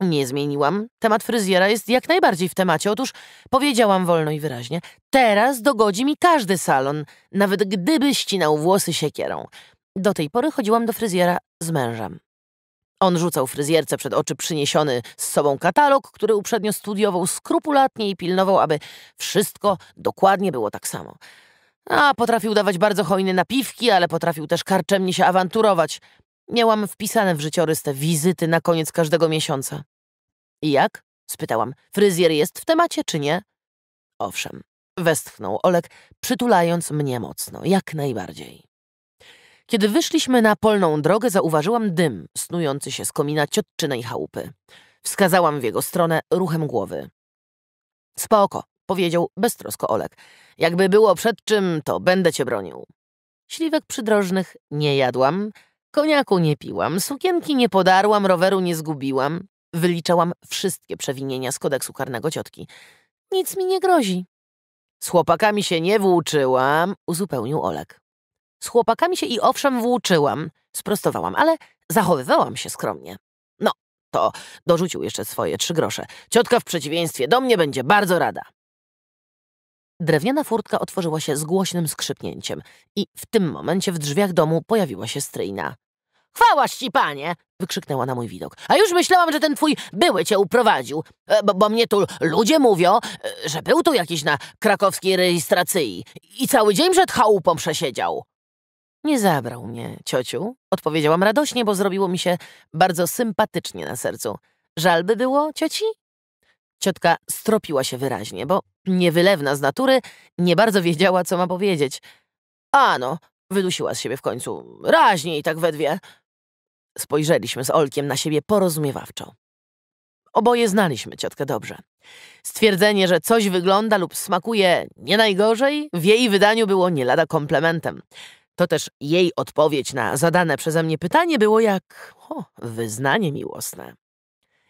Nie zmieniłam. Temat fryzjera jest jak najbardziej w temacie. Otóż powiedziałam wolno i wyraźnie. Teraz dogodzi mi każdy salon, nawet gdyby ścinał włosy siekierą. Do tej pory chodziłam do fryzjera z mężem. On rzucał fryzjerce przed oczy przyniesiony z sobą katalog, który uprzednio studiował skrupulatnie i pilnował, aby wszystko dokładnie było tak samo. A potrafił dawać bardzo hojne napiwki, ale potrafił też karczemnie się awanturować. Miałam wpisane w życiorys te wizyty na koniec każdego miesiąca. I jak? spytałam. Fryzjer jest w temacie, czy nie? Owszem, westchnął Olek, przytulając mnie mocno, jak najbardziej. Kiedy wyszliśmy na polną drogę, zauważyłam dym snujący się z komina ciotczynej chałupy. Wskazałam w jego stronę ruchem głowy. Spoko, powiedział beztrosko Olek. Jakby było przed czym, to będę cię bronił. Śliwek przydrożnych nie jadłam, koniaku nie piłam, sukienki nie podarłam, roweru nie zgubiłam. Wyliczałam wszystkie przewinienia z kodeksu karnego ciotki. Nic mi nie grozi. Z chłopakami się nie włóczyłam, uzupełnił Olek. Z chłopakami się i owszem włóczyłam, sprostowałam, ale zachowywałam się skromnie. No, to dorzucił jeszcze swoje trzy grosze. Ciotka w przeciwieństwie do mnie będzie bardzo rada. Drewniana furtka otworzyła się z głośnym skrzypnięciem i w tym momencie w drzwiach domu pojawiła się stryjna. Chwałaś ci, panie! wykrzyknęła na mój widok. A już myślałam, że ten twój były cię uprowadził, e, bo, bo mnie tu ludzie mówią, e, że był tu jakiś na krakowskiej rejestracji i cały dzień przed chałupą przesiedział. Nie zabrał mnie, ciociu, odpowiedziałam radośnie, bo zrobiło mi się bardzo sympatycznie na sercu. Żal by było, cioci? Ciotka stropiła się wyraźnie, bo niewylewna z natury nie bardzo wiedziała, co ma powiedzieć. Ano, wydusiła z siebie w końcu. Raźniej tak we dwie. Spojrzeliśmy z Olkiem na siebie porozumiewawczo. Oboje znaliśmy ciotkę dobrze. Stwierdzenie, że coś wygląda lub smakuje nie najgorzej, w jej wydaniu było nie lada komplementem. To też jej odpowiedź na zadane przeze mnie pytanie było jak o, wyznanie miłosne.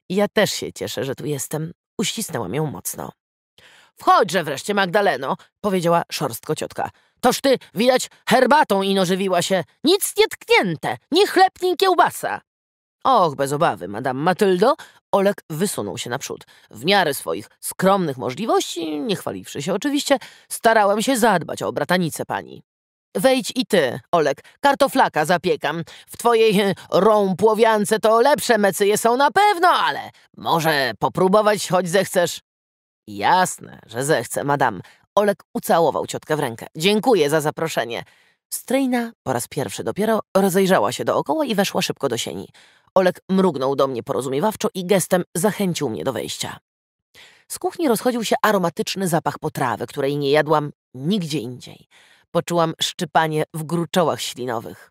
Ja też się cieszę, że tu jestem. Uścisnęłam ją mocno. Wchodźże wreszcie, Magdaleno, powiedziała szorstko ciotka. Toż ty, widać, herbatą ino żywiła się. Nic nie tknięte, nie chleb, kiełbasa. Och, bez obawy, madam Matyldo, Olek wysunął się naprzód. W miarę swoich skromnych możliwości, nie chwaliwszy się oczywiście, starałem się zadbać o bratanicę pani. Wejdź i ty, Olek. Kartoflaka zapiekam. W twojej e, rąpłowiance to lepsze mecyje są na pewno, ale może popróbować, choć zechcesz. Jasne, że zechcę, madam. Olek ucałował ciotkę w rękę. Dziękuję za zaproszenie. Stryjna po raz pierwszy dopiero rozejrzała się dookoła i weszła szybko do sieni. Olek mrugnął do mnie porozumiewawczo i gestem zachęcił mnie do wejścia. Z kuchni rozchodził się aromatyczny zapach potrawy, której nie jadłam nigdzie indziej. Poczułam szczypanie w gruczołach ślinowych.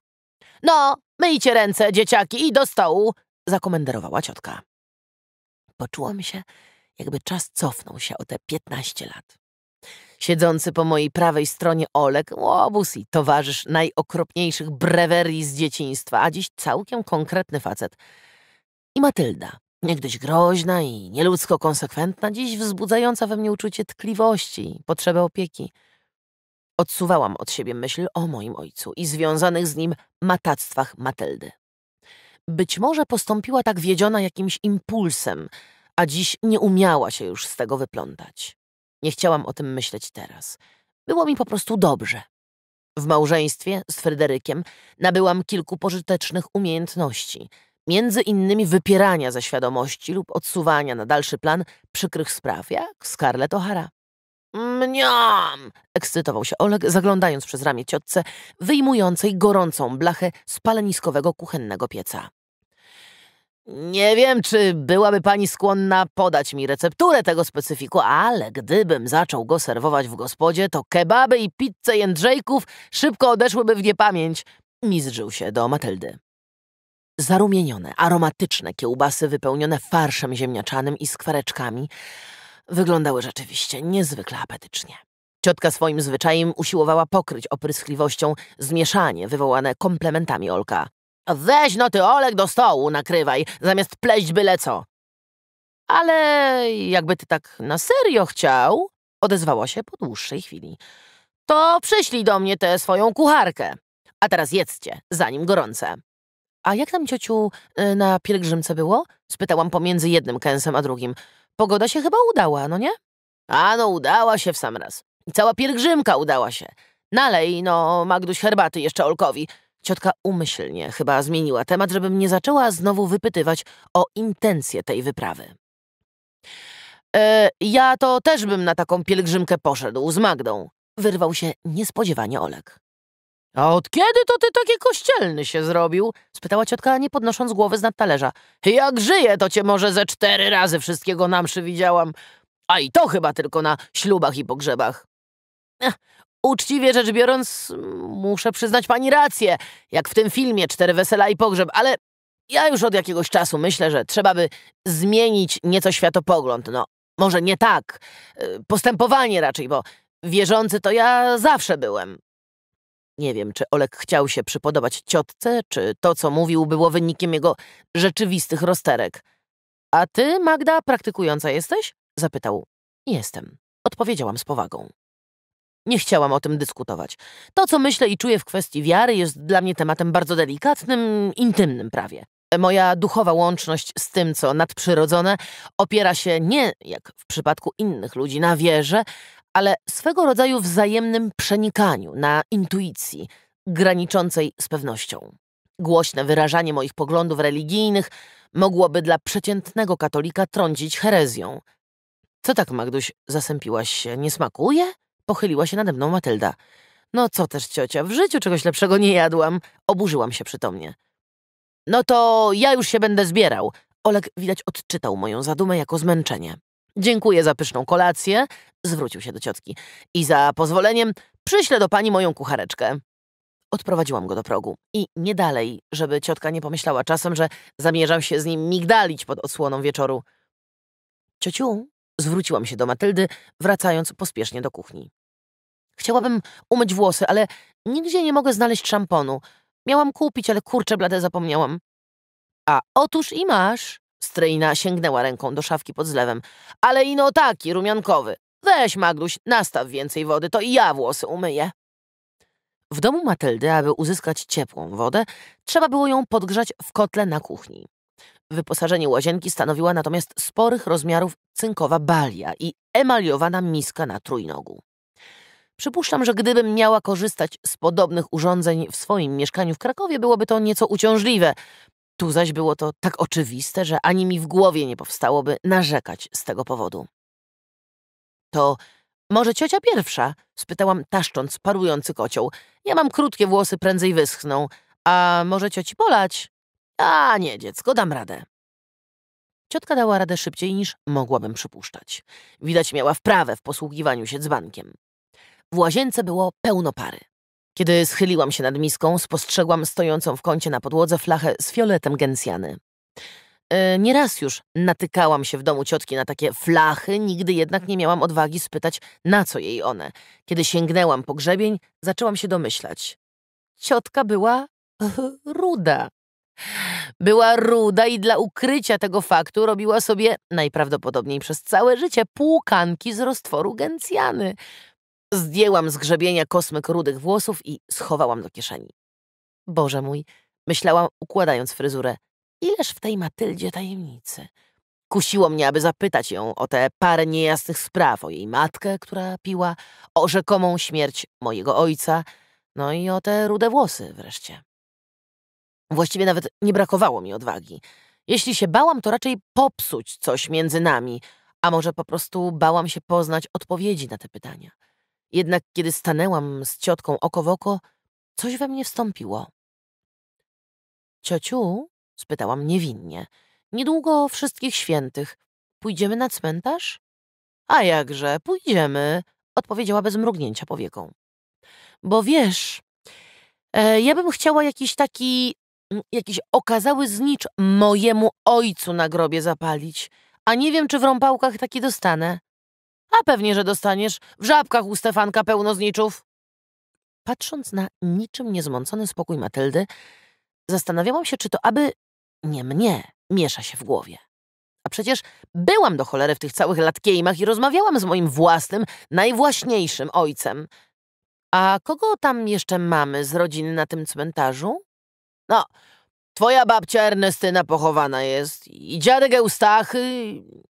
No, myjcie ręce, dzieciaki, i do stołu! zakomenderowała ciotka. Poczułam się, jakby czas cofnął się o te piętnaście lat. Siedzący po mojej prawej stronie Olek, łobuz i towarzysz najokropniejszych brewerii z dzieciństwa, a dziś całkiem konkretny facet. I Matylda, niegdyś groźna i nieludzko konsekwentna, dziś wzbudzająca we mnie uczucie tkliwości i potrzebę opieki. Odsuwałam od siebie myśl o moim ojcu i związanych z nim matactwach Mateldy. Być może postąpiła tak wiedziona jakimś impulsem, a dziś nie umiała się już z tego wyplątać. Nie chciałam o tym myśleć teraz. Było mi po prostu dobrze. W małżeństwie z Fryderykiem nabyłam kilku pożytecznych umiejętności, między innymi wypierania ze świadomości lub odsuwania na dalszy plan przykrych spraw, jak Scarlett O'Hara. Mniam! ekscytował się Oleg, zaglądając przez ramię ciotce, wyjmującej gorącą blachę z paleniskowego kuchennego pieca. Nie wiem, czy byłaby pani skłonna podać mi recepturę tego specyfiku, ale gdybym zaczął go serwować w gospodzie, to kebaby i pizze Jędrzejków szybko odeszłyby w niepamięć. Mizrzył się do Matyldy. Zarumienione, aromatyczne kiełbasy wypełnione farszem ziemniaczanym i skwareczkami – wyglądały rzeczywiście niezwykle apetycznie. Ciotka swoim zwyczajem usiłowała pokryć opryskliwością zmieszanie wywołane komplementami Olka. Weź no ty Olek do stołu nakrywaj, zamiast pleść byle co. Ale jakby ty tak na serio chciał, odezwała się po dłuższej chwili, to przyślij do mnie tę swoją kucharkę. A teraz jedzcie, zanim gorące. A jak tam ciociu y, na pielgrzymce było? Spytałam pomiędzy jednym kęsem a drugim. Pogoda się chyba udała, no nie? A no udała się w sam raz. I cała pielgrzymka udała się. Nalej, no, Magduś herbaty jeszcze Olkowi. Ciotka umyślnie chyba zmieniła temat, żebym nie zaczęła znowu wypytywać o intencje tej wyprawy. E, ja to też bym na taką pielgrzymkę poszedł z Magdą, wyrwał się niespodziewanie Olek. A od kiedy to ty taki kościelny się zrobił? spytała ciotka, nie podnosząc głowy z nad talerza. Jak żyję, to cię może ze cztery razy wszystkiego na mszy widziałam. A i to chyba tylko na ślubach i pogrzebach. Ech, uczciwie rzecz biorąc, muszę przyznać pani rację, jak w tym filmie Cztery wesela i pogrzeb, ale ja już od jakiegoś czasu myślę, że trzeba by zmienić nieco światopogląd. No, może nie tak. Postępowanie raczej, bo wierzący to ja zawsze byłem. Nie wiem, czy Olek chciał się przypodobać ciotce, czy to, co mówił, było wynikiem jego rzeczywistych rozterek. A ty, Magda, praktykująca jesteś? Zapytał. Jestem. Odpowiedziałam z powagą. Nie chciałam o tym dyskutować. To, co myślę i czuję w kwestii wiary, jest dla mnie tematem bardzo delikatnym, intymnym prawie. Moja duchowa łączność z tym, co nadprzyrodzone, opiera się nie, jak w przypadku innych ludzi, na wierze, ale swego rodzaju wzajemnym przenikaniu na intuicji, graniczącej z pewnością. Głośne wyrażanie moich poglądów religijnych mogłoby dla przeciętnego katolika trącić herezją. Co tak, Magduś, zasępiłaś się? Nie smakuje? Pochyliła się nade mną Matylda. No co też, ciocia, w życiu czegoś lepszego nie jadłam. Oburzyłam się przytomnie. No to ja już się będę zbierał. Olek widać odczytał moją zadumę jako zmęczenie. Dziękuję za pyszną kolację, zwrócił się do ciotki, i za pozwoleniem przyślę do pani moją kuchareczkę. Odprowadziłam go do progu i nie dalej, żeby ciotka nie pomyślała czasem, że zamierzam się z nim migdalić pod odsłoną wieczoru. Ciociu, zwróciłam się do Matyldy, wracając pospiesznie do kuchni. Chciałabym umyć włosy, ale nigdzie nie mogę znaleźć szamponu. Miałam kupić, ale kurczę blade zapomniałam. A otóż i masz, Stryjna sięgnęła ręką do szafki pod zlewem. Ale ino taki, rumiankowy. Weź, Magduś, nastaw więcej wody, to i ja włosy umyję. W domu Matyldy, aby uzyskać ciepłą wodę, trzeba było ją podgrzać w kotle na kuchni. Wyposażenie łazienki stanowiła natomiast sporych rozmiarów cynkowa balia i emaliowana miska na trójnogu. Przypuszczam, że gdybym miała korzystać z podobnych urządzeń w swoim mieszkaniu w Krakowie, byłoby to nieco uciążliwe, tu zaś było to tak oczywiste, że ani mi w głowie nie powstałoby narzekać z tego powodu. To może ciocia pierwsza? spytałam, taszcząc parujący kocioł. Ja mam krótkie włosy, prędzej wyschną. A może cioci polać? A nie, dziecko, dam radę. Ciotka dała radę szybciej niż mogłabym przypuszczać. Widać miała wprawę w posługiwaniu się dzbankiem. W łazience było pełno pary. Kiedy schyliłam się nad miską, spostrzegłam stojącą w kącie na podłodze flachę z fioletem gencjany. E, nieraz już natykałam się w domu ciotki na takie flachy, nigdy jednak nie miałam odwagi spytać, na co jej one. Kiedy sięgnęłam po grzebień, zaczęłam się domyślać. Ciotka była ruda. Była ruda i dla ukrycia tego faktu robiła sobie, najprawdopodobniej przez całe życie, półkanki z roztworu gencjany. Zdjęłam z grzebienia kosmyk rudych włosów i schowałam do kieszeni. Boże mój, myślałam, układając fryzurę, ileż w tej Matyldzie tajemnicy. Kusiło mnie, aby zapytać ją o te parę niejasnych spraw, o jej matkę, która piła, o rzekomą śmierć mojego ojca, no i o te rude włosy wreszcie. Właściwie nawet nie brakowało mi odwagi. Jeśli się bałam, to raczej popsuć coś między nami, a może po prostu bałam się poznać odpowiedzi na te pytania. Jednak kiedy stanęłam z ciotką oko w oko, coś we mnie wstąpiło. Ciociu? spytałam niewinnie. Niedługo wszystkich świętych. Pójdziemy na cmentarz? A jakże, pójdziemy, odpowiedziała bez mrugnięcia powieką. Bo wiesz, e, ja bym chciała jakiś taki, jakiś okazały znicz mojemu ojcu na grobie zapalić, a nie wiem, czy w rąpałkach taki dostanę. A pewnie, że dostaniesz w żabkach u Stefanka pełno zniczów. Patrząc na niczym niezmącony spokój Matyldy, zastanawiałam się, czy to aby nie mnie miesza się w głowie. A przecież byłam do cholery w tych całych latkiejmach i rozmawiałam z moim własnym, najwłaśniejszym ojcem. A kogo tam jeszcze mamy z rodziny na tym cmentarzu? No, twoja babcia Ernestyna pochowana jest i dziadek Eustachy,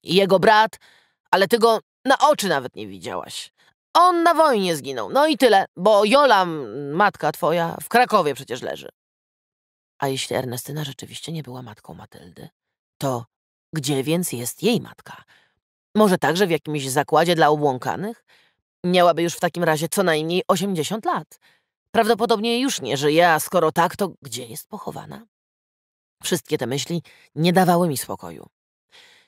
i jego brat, ale ty go na oczy nawet nie widziałaś. On na wojnie zginął, no i tyle, bo Jola, matka twoja, w Krakowie przecież leży. A jeśli Ernestyna rzeczywiście nie była matką Matyldy, to gdzie więc jest jej matka? Może także w jakimś zakładzie dla obłąkanych? Miałaby już w takim razie co najmniej 80 lat. Prawdopodobnie już nie żyje, a skoro tak, to gdzie jest pochowana? Wszystkie te myśli nie dawały mi spokoju.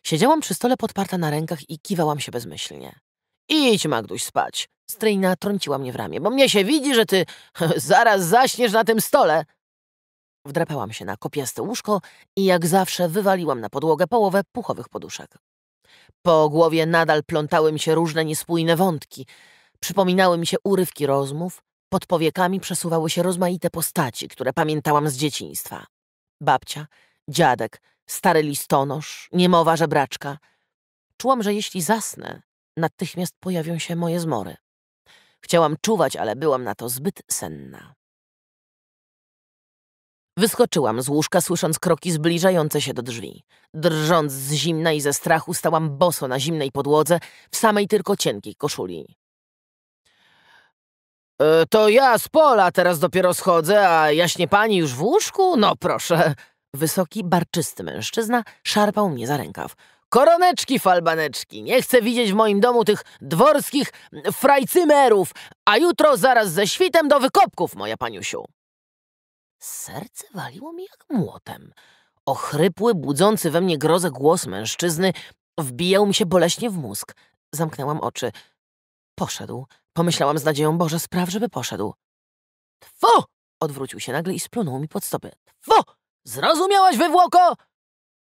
Siedziałam przy stole podparta na rękach i kiwałam się bezmyślnie. Idź, Magduś, spać. Stryjna trąciła mnie w ramię, bo mnie się widzi, że ty zaraz zaśniesz na tym stole. Wdrapałam się na kopiaste łóżko i jak zawsze wywaliłam na podłogę połowę puchowych poduszek. Po głowie nadal plątały mi się różne niespójne wątki. Przypominały mi się urywki rozmów, pod powiekami przesuwały się rozmaite postaci, które pamiętałam z dzieciństwa. Babcia, dziadek, stary listonosz, niemowa żebraczka. Czułam, że jeśli zasnę, natychmiast pojawią się moje zmory. Chciałam czuwać, ale byłam na to zbyt senna. Wyskoczyłam z łóżka, słysząc kroki zbliżające się do drzwi. Drżąc z zimna i ze strachu, stałam boso na zimnej podłodze, w samej tylko cienkiej koszuli. E, to ja z pola teraz dopiero schodzę, a jaśnie pani już w łóżku? No proszę, Wysoki, barczysty mężczyzna szarpał mnie za rękaw. Koroneczki falbaneczki, nie chcę widzieć w moim domu tych dworskich frajcymerów, a jutro zaraz ze świtem do wykopków, moja paniusiu. Serce waliło mi jak młotem. Ochrypły, budzący we mnie grozę głos mężczyzny wbijał mi się boleśnie w mózg. Zamknęłam oczy. Poszedł. Pomyślałam z nadzieją, Boże, spraw, żeby poszedł. Two! Odwrócił się nagle i splunął mi pod stopy. Two! Zrozumiałaś, wywłoko?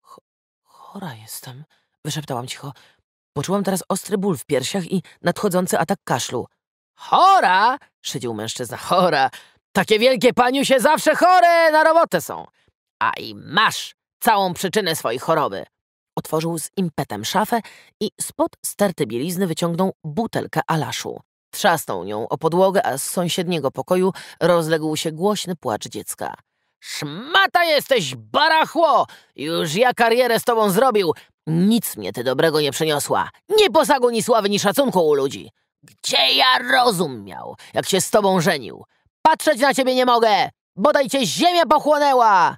Ch chora jestem, wyszeptałam cicho. Poczułam teraz ostry ból w piersiach i nadchodzący atak kaszlu. Chora? szydził mężczyzna. Chora. Takie wielkie paniusie zawsze chore na robotę są. A i masz całą przyczynę swojej choroby. Otworzył z impetem szafę i spod sterty bielizny wyciągnął butelkę alaszu. Trzasnął nią o podłogę, a z sąsiedniego pokoju rozległ się głośny płacz dziecka. Szmata jesteś, barachło! Już ja karierę z tobą zrobił. Nic mnie ty dobrego nie przyniosła. Nie posagu ni sławy, ni szacunku u ludzi. Gdzie ja rozum miał, jak się z tobą żenił? Patrzeć na ciebie nie mogę! Bodaj cię ziemia pochłonęła!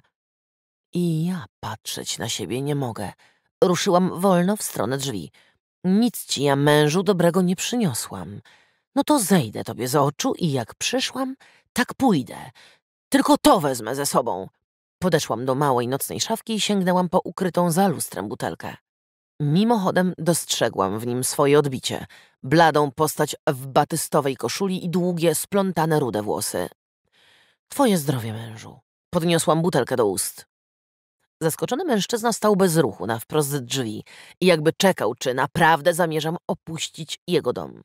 I ja patrzeć na siebie nie mogę. Ruszyłam wolno w stronę drzwi. Nic ci ja mężu dobrego nie przyniosłam. No to zejdę tobie z oczu i jak przyszłam, tak pójdę. Tylko to wezmę ze sobą. Podeszłam do małej nocnej szafki i sięgnęłam po ukrytą za lustrem butelkę. Mimochodem dostrzegłam w nim swoje odbicie. Bladą postać w batystowej koszuli i długie, splątane rude włosy. Twoje zdrowie, mężu. Podniosłam butelkę do ust. Zaskoczony mężczyzna stał bez ruchu na wprost drzwi i jakby czekał, czy naprawdę zamierzam opuścić jego dom.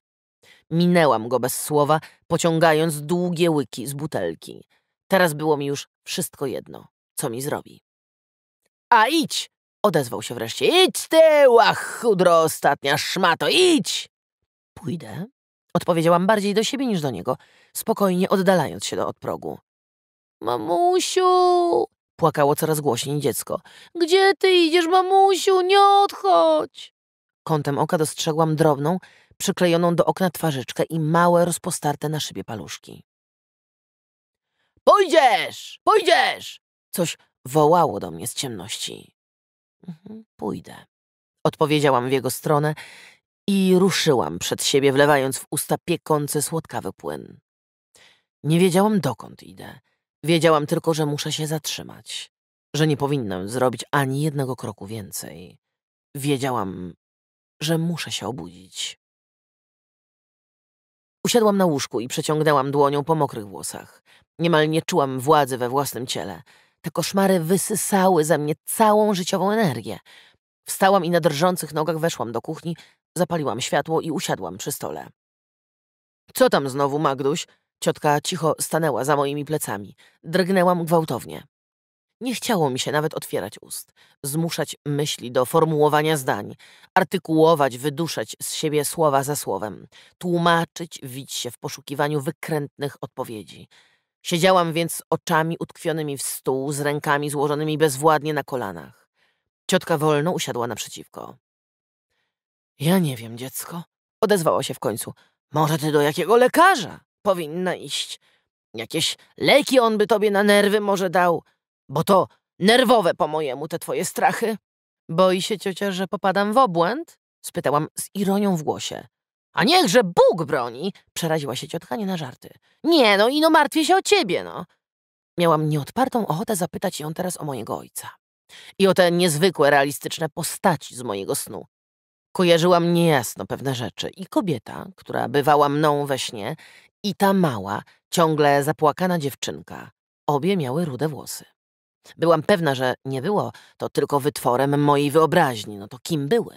Minęłam go bez słowa, pociągając długie łyki z butelki. Teraz było mi już wszystko jedno, co mi zrobi. A idź! Odezwał się wreszcie. Idź ty, łachudro, ostatnia szmato, idź! Pójdę, odpowiedziałam bardziej do siebie niż do niego, spokojnie oddalając się do odprogu. Mamusiu! Płakało coraz głośniej dziecko. Gdzie ty idziesz, mamusiu? Nie odchodź! Kątem oka dostrzegłam drobną, przyklejoną do okna twarzyczkę i małe, rozpostarte na szybie paluszki. Pójdziesz! Pójdziesz! Coś wołało do mnie z ciemności. Mhm, pójdę. Odpowiedziałam w jego stronę i ruszyłam przed siebie, wlewając w usta piekący, słodkawy płyn. Nie wiedziałam, dokąd idę. Wiedziałam tylko, że muszę się zatrzymać, że nie powinnam zrobić ani jednego kroku więcej. Wiedziałam, że muszę się obudzić. Usiadłam na łóżku i przeciągnęłam dłonią po mokrych włosach. Niemal nie czułam władzy we własnym ciele. Te koszmary wysysały ze mnie całą życiową energię. Wstałam i na drżących nogach weszłam do kuchni, zapaliłam światło i usiadłam przy stole. Co tam znowu, Magduś? Ciotka cicho stanęła za moimi plecami. Drgnęłam gwałtownie. Nie chciało mi się nawet otwierać ust, zmuszać myśli do formułowania zdań, artykułować, wyduszać z siebie słowa za słowem, tłumaczyć, wić się w poszukiwaniu wykrętnych odpowiedzi. Siedziałam więc z oczami utkwionymi w stół, z rękami złożonymi bezwładnie na kolanach. Ciotka wolno usiadła naprzeciwko. Ja nie wiem, dziecko, odezwała się w końcu. Może ty do jakiego lekarza powinna iść? Jakieś leki on by tobie na nerwy może dał, bo to nerwowe po mojemu te twoje strachy. Boi się ciocia, że popadam w obłęd? spytałam z ironią w głosie. A niechże Bóg broni! Przeraziła się ciotka nie na żarty. Nie no, ino martwię się o ciebie, no. Miałam nieodpartą ochotę zapytać ją teraz o mojego ojca. I o te niezwykłe, realistyczne postaci z mojego snu. Kojarzyłam niejasno pewne rzeczy i kobieta, która bywała mną we śnie, i ta mała, ciągle zapłakana dziewczynka. Obie miały rude włosy. Byłam pewna, że nie było to tylko wytworem mojej wyobraźni. No to kim były?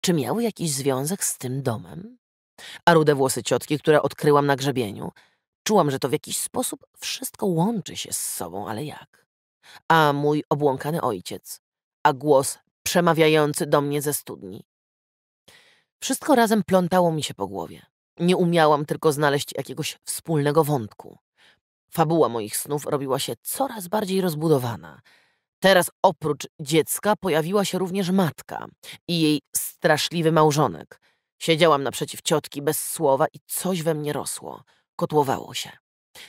Czy miały jakiś związek z tym domem? a rude włosy ciotki, które odkryłam na grzebieniu. Czułam, że to w jakiś sposób wszystko łączy się z sobą, ale jak? A mój obłąkany ojciec, a głos przemawiający do mnie ze studni. Wszystko razem plątało mi się po głowie. Nie umiałam tylko znaleźć jakiegoś wspólnego wątku. Fabuła moich snów robiła się coraz bardziej rozbudowana. Teraz oprócz dziecka pojawiła się również matka i jej straszliwy małżonek – Siedziałam naprzeciw ciotki bez słowa i coś we mnie rosło, kotłowało się.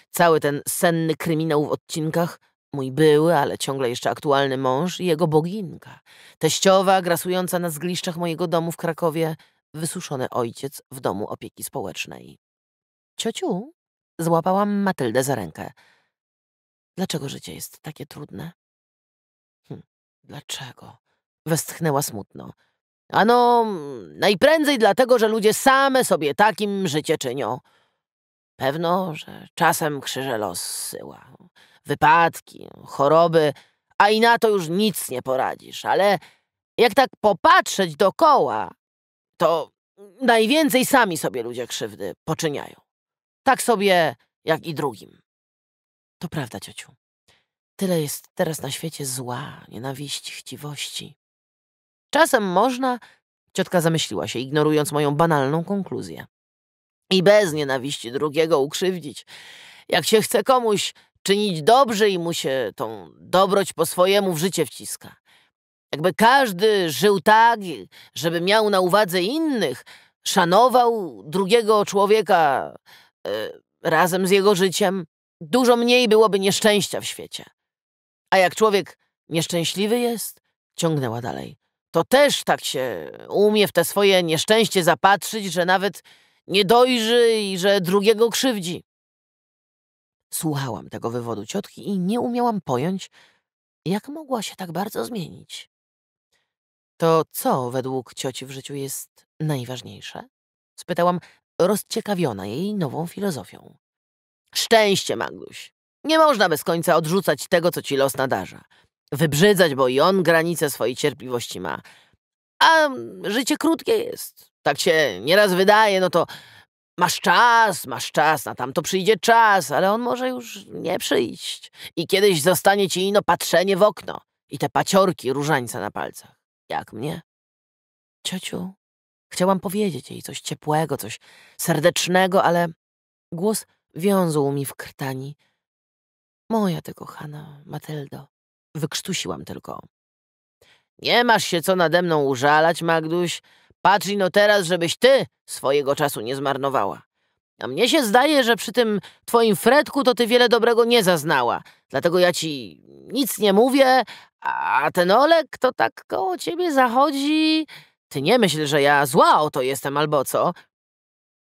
Cały ten senny kryminał w odcinkach, mój były, ale ciągle jeszcze aktualny mąż i jego boginka, teściowa grasująca na zgliszczach mojego domu w Krakowie, wysuszony ojciec w domu opieki społecznej. Ciociu, złapałam Matyldę za rękę. Dlaczego życie jest takie trudne? Hm, dlaczego? Westchnęła smutno. Ano, mm, najprędzej dlatego, że ludzie same sobie takim życie czynią. Pewno, że czasem krzyże los syła. Wypadki, choroby, a i na to już nic nie poradzisz. Ale jak tak popatrzeć dokoła, to najwięcej sami sobie ludzie krzywdy poczyniają. Tak sobie, jak i drugim. To prawda, ciociu. Tyle jest teraz na świecie zła, nienawiści, chciwości. Czasem można, ciotka zamyśliła się, ignorując moją banalną konkluzję. I bez nienawiści drugiego ukrzywdzić. Jak się chce komuś czynić dobrze i mu się tą dobroć po swojemu w życie wciska. Jakby każdy żył tak, żeby miał na uwadze innych, szanował drugiego człowieka y, razem z jego życiem, dużo mniej byłoby nieszczęścia w świecie. A jak człowiek nieszczęśliwy jest, ciągnęła dalej, to też tak się umie w te swoje nieszczęście zapatrzyć, że nawet nie dojrzy i że drugiego krzywdzi. Słuchałam tego wywodu ciotki i nie umiałam pojąć, jak mogła się tak bardzo zmienić. To co według cioci w życiu jest najważniejsze? Spytałam, rozciekawiona jej nową filozofią. Szczęście, Magduś. Nie można bez końca odrzucać tego, co ci los nadarza wybrzydzać, bo i on granice swojej cierpliwości ma. A mm, życie krótkie jest. Tak się nieraz wydaje, no to masz czas, masz czas, na tamto przyjdzie czas, ale on może już nie przyjść. I kiedyś zostanie ci ino patrzenie w okno i te paciorki różańca na palcach. Jak mnie? Ciociu, chciałam powiedzieć jej coś ciepłego, coś serdecznego, ale głos wiązł mi w krtani. Moja ty kochana Matyldo, Wykrztusiłam tylko. Nie masz się co nade mną użalać, Magduś. Patrz no teraz, żebyś ty swojego czasu nie zmarnowała. A mnie się zdaje, że przy tym twoim Fredku to ty wiele dobrego nie zaznała. Dlatego ja ci nic nie mówię, a ten Olek to tak koło ciebie zachodzi. Ty nie myśl, że ja zła o to jestem albo co.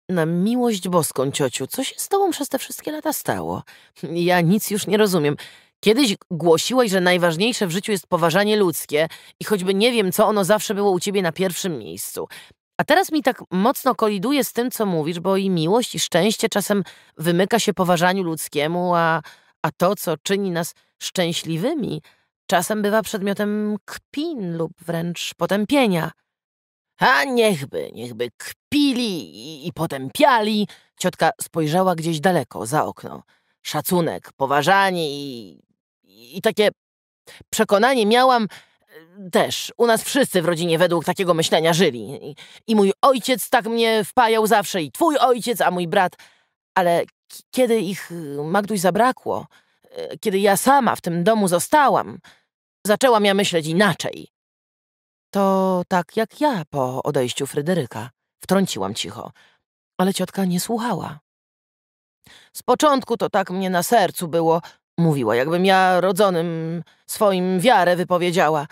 Na miłość boską, ciociu, co się z tobą przez te wszystkie lata stało? Ja nic już nie rozumiem. Kiedyś głosiłeś, że najważniejsze w życiu jest poważanie ludzkie i choćby nie wiem, co ono zawsze było u ciebie na pierwszym miejscu. A teraz mi tak mocno koliduje z tym, co mówisz, bo i miłość, i szczęście czasem wymyka się poważaniu ludzkiemu, a, a to, co czyni nas szczęśliwymi, czasem bywa przedmiotem kpin lub wręcz potępienia. A niechby, niechby kpili i, i potępiali. Ciotka spojrzała gdzieś daleko, za okno. Szacunek, poważanie i i takie przekonanie miałam e, też. U nas wszyscy w rodzinie według takiego myślenia żyli. I, I, mój ojciec tak mnie wpajał zawsze, i twój ojciec, a mój brat. Ale kiedy ich y, Magduś zabrakło, e, kiedy ja sama w tym domu zostałam, zaczęłam ja myśleć inaczej. To tak jak ja po odejściu Fryderyka. Wtrąciłam cicho, ale ciotka nie słuchała. Z początku to tak mnie na sercu było, Mówiła, jakbym ja rodzonym swoim wiarę wypowiedziała.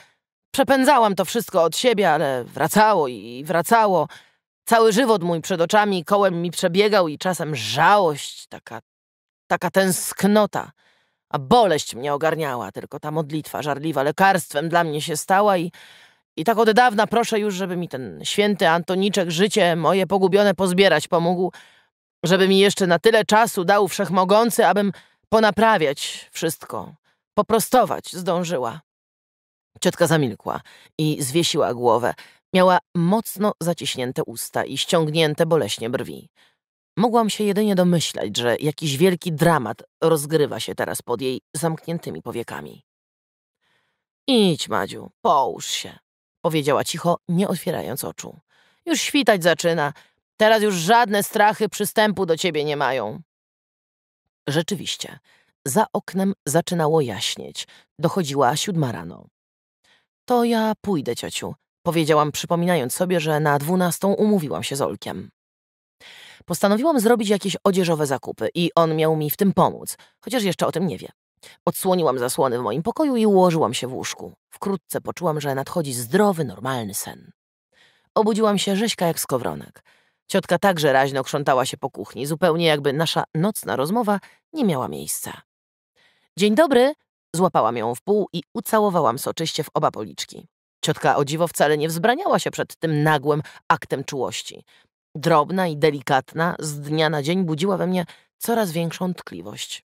Przepędzałam to wszystko od siebie, ale wracało i wracało. Cały żywot mój przed oczami kołem mi przebiegał i czasem żałość, taka, taka tęsknota, a boleść mnie ogarniała, tylko ta modlitwa żarliwa lekarstwem dla mnie się stała i, i tak od dawna proszę już, żeby mi ten święty Antoniczek życie moje pogubione pozbierać pomógł, żeby mi jeszcze na tyle czasu dał wszechmogący, abym ponaprawiać wszystko, poprostować zdążyła. Ciotka zamilkła i zwiesiła głowę. Miała mocno zaciśnięte usta i ściągnięte boleśnie brwi. Mogłam się jedynie domyślać, że jakiś wielki dramat rozgrywa się teraz pod jej zamkniętymi powiekami. Idź, Madziu, połóż się, powiedziała cicho, nie otwierając oczu. Już świtać zaczyna. Teraz już żadne strachy przystępu do ciebie nie mają. Rzeczywiście, za oknem zaczynało jaśnieć. Dochodziła siódma rano. To ja pójdę, ciociu, powiedziałam, przypominając sobie, że na dwunastą umówiłam się z Olkiem. Postanowiłam zrobić jakieś odzieżowe zakupy i on miał mi w tym pomóc, chociaż jeszcze o tym nie wie. Odsłoniłam zasłony w moim pokoju i ułożyłam się w łóżku. Wkrótce poczułam, że nadchodzi zdrowy, normalny sen. Obudziłam się rzeźka jak skowronek. Ciotka także raźno krzątała się po kuchni, zupełnie jakby nasza nocna rozmowa nie miała miejsca. Dzień dobry! Złapałam ją w pół i ucałowałam soczyście w oba policzki. Ciotka o dziwo wcale nie wzbraniała się przed tym nagłym aktem czułości. Drobna i delikatna, z dnia na dzień budziła we mnie coraz większą tkliwość.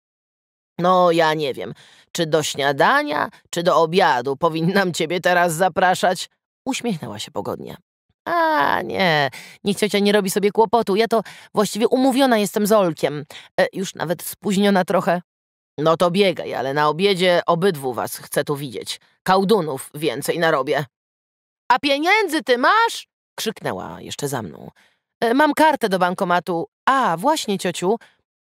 No, ja nie wiem, czy do śniadania, czy do obiadu powinnam ciebie teraz zapraszać. Uśmiechnęła się pogodnie. A nie, niech ciocia nie robi sobie kłopotu. Ja to właściwie umówiona jestem z Olkiem. E, już nawet spóźniona trochę. No to biegaj, ale na obiedzie obydwu was chcę tu widzieć. Kałdunów więcej narobię. A pieniędzy ty masz? Krzyknęła jeszcze za mną. E, mam kartę do bankomatu. A, właśnie, ciociu.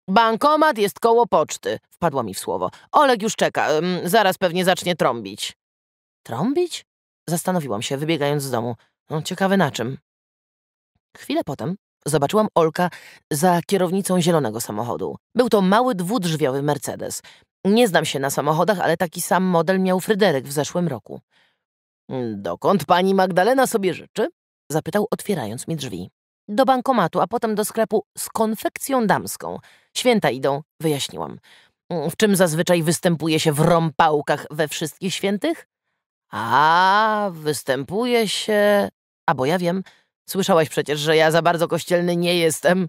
Bankomat jest koło poczty. Wpadła mi w słowo. Oleg już czeka. Zaraz pewnie zacznie trąbić. Trąbić? Zastanowiłam się, wybiegając z domu. No, ciekawe na czym. Chwilę potem zobaczyłam Olka za kierownicą zielonego samochodu. Był to mały dwudrzwiowy Mercedes. Nie znam się na samochodach, ale taki sam model miał Fryderyk w zeszłym roku. Dokąd pani Magdalena sobie życzy? Zapytał, otwierając mi drzwi. Do bankomatu, a potem do sklepu z konfekcją damską. Święta idą, wyjaśniłam. W czym zazwyczaj występuje się w rąpałkach we wszystkich świętych? A, występuje się... A bo ja wiem, słyszałaś przecież, że ja za bardzo kościelny nie jestem.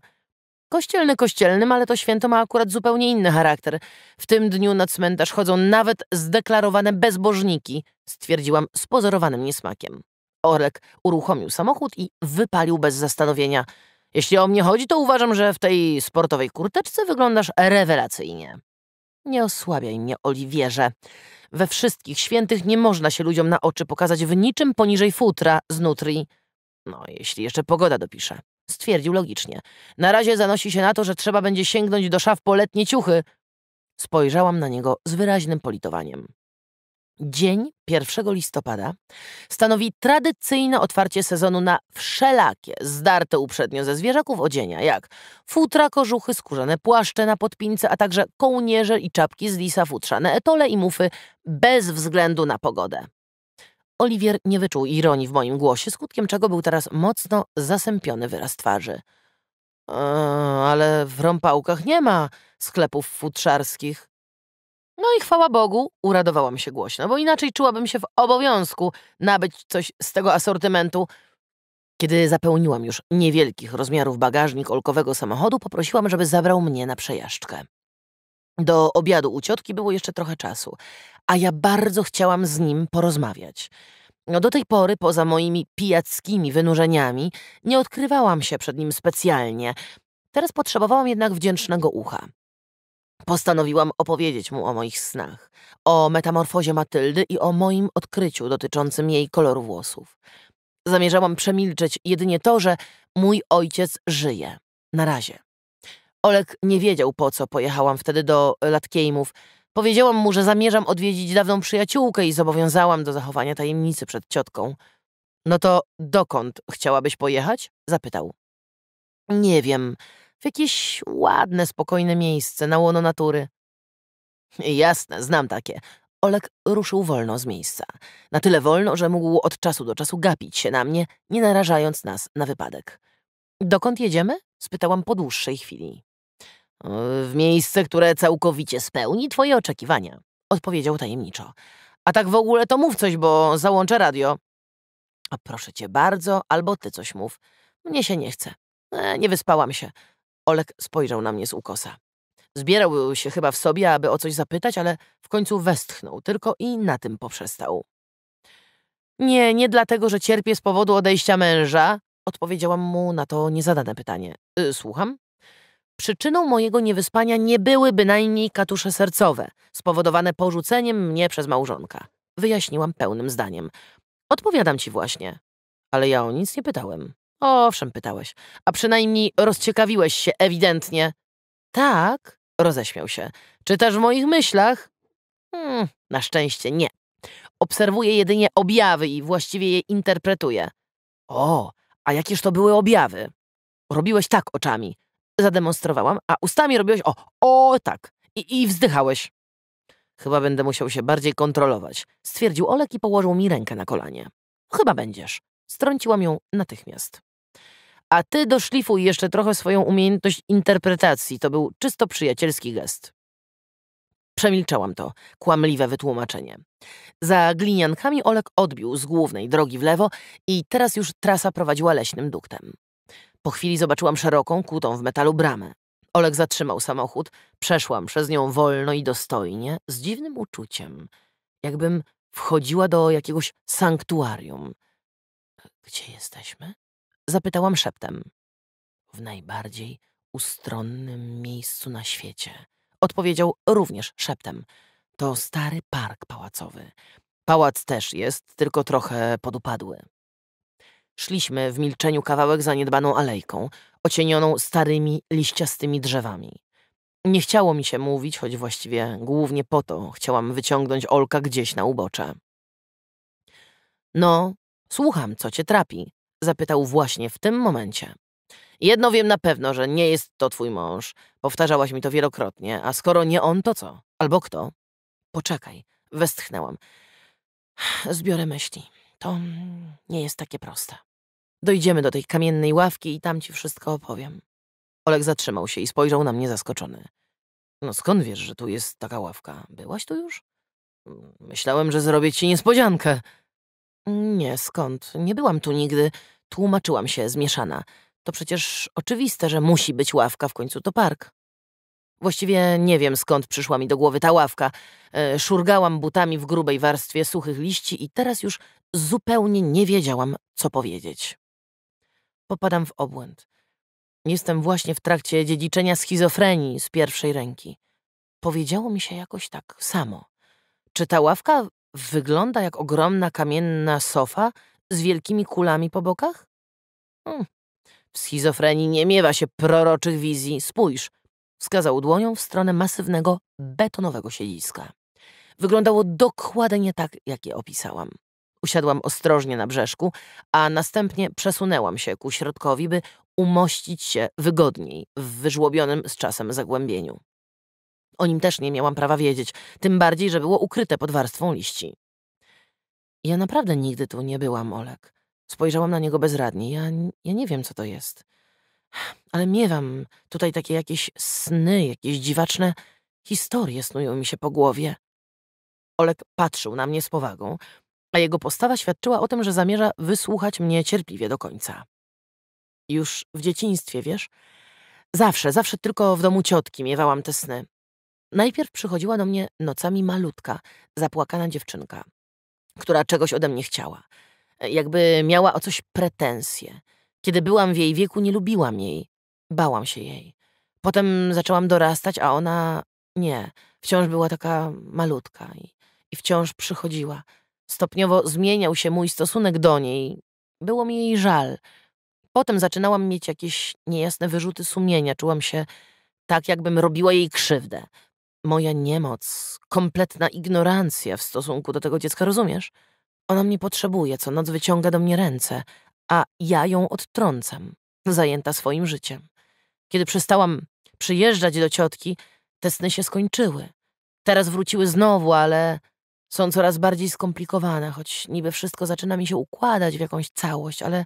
Kościelny kościelnym, ale to święto ma akurat zupełnie inny charakter. W tym dniu na cmentarz chodzą nawet zdeklarowane bezbożniki, stwierdziłam z pozorowanym niesmakiem. Orek uruchomił samochód i wypalił bez zastanowienia. Jeśli o mnie chodzi, to uważam, że w tej sportowej kurteczce wyglądasz rewelacyjnie. Nie osłabiaj mnie, Oliwierze. We wszystkich świętych nie można się ludziom na oczy pokazać w niczym poniżej futra z nutri. No, jeśli jeszcze pogoda dopisze. Stwierdził logicznie. Na razie zanosi się na to, że trzeba będzie sięgnąć do szaf po letnie ciuchy. Spojrzałam na niego z wyraźnym politowaniem. Dzień 1 listopada stanowi tradycyjne otwarcie sezonu na wszelakie zdarte uprzednio ze zwierzaków odzienia, jak futra, kożuchy, skórzane płaszcze na podpince, a także kołnierze i czapki z lisa, futrzane etole i mufy, bez względu na pogodę. Oliwier nie wyczuł ironii w moim głosie, skutkiem czego był teraz mocno zasępiony wyraz twarzy. E, ale w rąpałkach nie ma sklepów futrzarskich. No i chwała Bogu, uradowałam się głośno, bo inaczej czułabym się w obowiązku nabyć coś z tego asortymentu. Kiedy zapełniłam już niewielkich rozmiarów bagażnik olkowego samochodu, poprosiłam, żeby zabrał mnie na przejażdżkę. Do obiadu u ciotki było jeszcze trochę czasu, a ja bardzo chciałam z nim porozmawiać. No do tej pory, poza moimi pijackimi wynurzeniami, nie odkrywałam się przed nim specjalnie. Teraz potrzebowałam jednak wdzięcznego ucha. Postanowiłam opowiedzieć mu o moich snach, o metamorfozie Matyldy i o moim odkryciu dotyczącym jej koloru włosów. Zamierzałam przemilczeć jedynie to, że mój ojciec żyje. Na razie. Olek nie wiedział, po co pojechałam wtedy do Latkejmów. Powiedziałam mu, że zamierzam odwiedzić dawną przyjaciółkę i zobowiązałam do zachowania tajemnicy przed ciotką. No to dokąd chciałabyś pojechać? Zapytał. Nie wiem w jakieś ładne, spokojne miejsce na łono natury. Jasne, znam takie. Olek ruszył wolno z miejsca. Na tyle wolno, że mógł od czasu do czasu gapić się na mnie, nie narażając nas na wypadek. Dokąd jedziemy? spytałam po dłuższej chwili. W miejsce, które całkowicie spełni twoje oczekiwania, odpowiedział tajemniczo. A tak w ogóle to mów coś, bo załączę radio. A proszę cię bardzo, albo ty coś mów. Mnie się nie chce. E, nie wyspałam się. Olek spojrzał na mnie z ukosa. Zbierał się chyba w sobie, aby o coś zapytać, ale w końcu westchnął tylko i na tym poprzestał. Nie, nie dlatego, że cierpię z powodu odejścia męża, odpowiedziałam mu na to niezadane pytanie. Y, słucham? Przyczyną mojego niewyspania nie były bynajmniej katusze sercowe, spowodowane porzuceniem mnie przez małżonka. Wyjaśniłam pełnym zdaniem. Odpowiadam ci właśnie. Ale ja o nic nie pytałem. Owszem, pytałeś, a przynajmniej rozciekawiłeś się ewidentnie. Tak, roześmiał się. Czytasz w moich myślach? Hmm, na szczęście nie. Obserwuję jedynie objawy i właściwie je interpretuję. O, a jakież to były objawy? Robiłeś tak oczami. Zademonstrowałam, a ustami robiłeś o, o tak. I, i wzdychałeś. Chyba będę musiał się bardziej kontrolować, stwierdził Olek i położył mi rękę na kolanie. Chyba będziesz. Strąciłam ją natychmiast a ty doszlifuj jeszcze trochę swoją umiejętność interpretacji. To był czysto przyjacielski gest. Przemilczałam to kłamliwe wytłumaczenie. Za gliniankami Olek odbił z głównej drogi w lewo i teraz już trasa prowadziła leśnym duktem. Po chwili zobaczyłam szeroką, kłutą w metalu bramę. Olek zatrzymał samochód, przeszłam przez nią wolno i dostojnie, z dziwnym uczuciem, jakbym wchodziła do jakiegoś sanktuarium. Gdzie jesteśmy? Zapytałam szeptem. W najbardziej ustronnym miejscu na świecie. Odpowiedział również szeptem. To stary park pałacowy. Pałac też jest, tylko trochę podupadły. Szliśmy w milczeniu kawałek zaniedbaną alejką, ocienioną starymi, liściastymi drzewami. Nie chciało mi się mówić, choć właściwie głównie po to chciałam wyciągnąć Olka gdzieś na ubocze. No, słucham, co cię trapi, Zapytał właśnie w tym momencie. Jedno wiem na pewno, że nie jest to twój mąż. Powtarzałaś mi to wielokrotnie, a skoro nie on, to co? Albo kto? Poczekaj, westchnęłam. Zbiorę myśli. To nie jest takie proste. Dojdziemy do tej kamiennej ławki i tam ci wszystko opowiem. Olek zatrzymał się i spojrzał na mnie zaskoczony. No skąd wiesz, że tu jest taka ławka? Byłaś tu już? Myślałem, że zrobię ci niespodziankę. Nie, skąd? Nie byłam tu nigdy. Tłumaczyłam się, zmieszana. To przecież oczywiste, że musi być ławka, w końcu to park. Właściwie nie wiem, skąd przyszła mi do głowy ta ławka. E, szurgałam butami w grubej warstwie suchych liści i teraz już zupełnie nie wiedziałam, co powiedzieć. Popadam w obłęd. Jestem właśnie w trakcie dziedziczenia schizofrenii z pierwszej ręki. Powiedziało mi się jakoś tak samo. Czy ta ławka wygląda jak ogromna kamienna sofa z wielkimi kulami po bokach? Hmm. W schizofrenii nie miewa się proroczych wizji. Spójrz. Wskazał dłonią w stronę masywnego, betonowego siedziska. Wyglądało dokładnie tak, jak je opisałam. Usiadłam ostrożnie na brzeszku, a następnie przesunęłam się ku środkowi, by umościć się wygodniej w wyżłobionym z czasem zagłębieniu. O nim też nie miałam prawa wiedzieć, tym bardziej, że było ukryte pod warstwą liści. Ja naprawdę nigdy tu nie byłam, Olek. Spojrzałam na niego bezradnie. Ja, ja nie wiem, co to jest. Ale miewam tutaj takie jakieś sny, jakieś dziwaczne historie snują mi się po głowie. Olek patrzył na mnie z powagą, a jego postawa świadczyła o tym, że zamierza wysłuchać mnie cierpliwie do końca. Już w dzieciństwie, wiesz? Zawsze, zawsze tylko w domu ciotki miewałam te sny. Najpierw przychodziła do mnie nocami malutka, zapłakana dziewczynka, która czegoś ode mnie chciała. Jakby miała o coś pretensje. Kiedy byłam w jej wieku, nie lubiłam jej. Bałam się jej. Potem zaczęłam dorastać, a ona nie. Wciąż była taka malutka i, i wciąż przychodziła. Stopniowo zmieniał się mój stosunek do niej. Było mi jej żal. Potem zaczynałam mieć jakieś niejasne wyrzuty sumienia. Czułam się tak, jakbym robiła jej krzywdę. Moja niemoc, kompletna ignorancja w stosunku do tego dziecka, rozumiesz? Ona mnie potrzebuje, co noc wyciąga do mnie ręce, a ja ją odtrącam, zajęta swoim życiem. Kiedy przestałam przyjeżdżać do ciotki, te sny się skończyły. Teraz wróciły znowu, ale są coraz bardziej skomplikowane, choć niby wszystko zaczyna mi się układać w jakąś całość, ale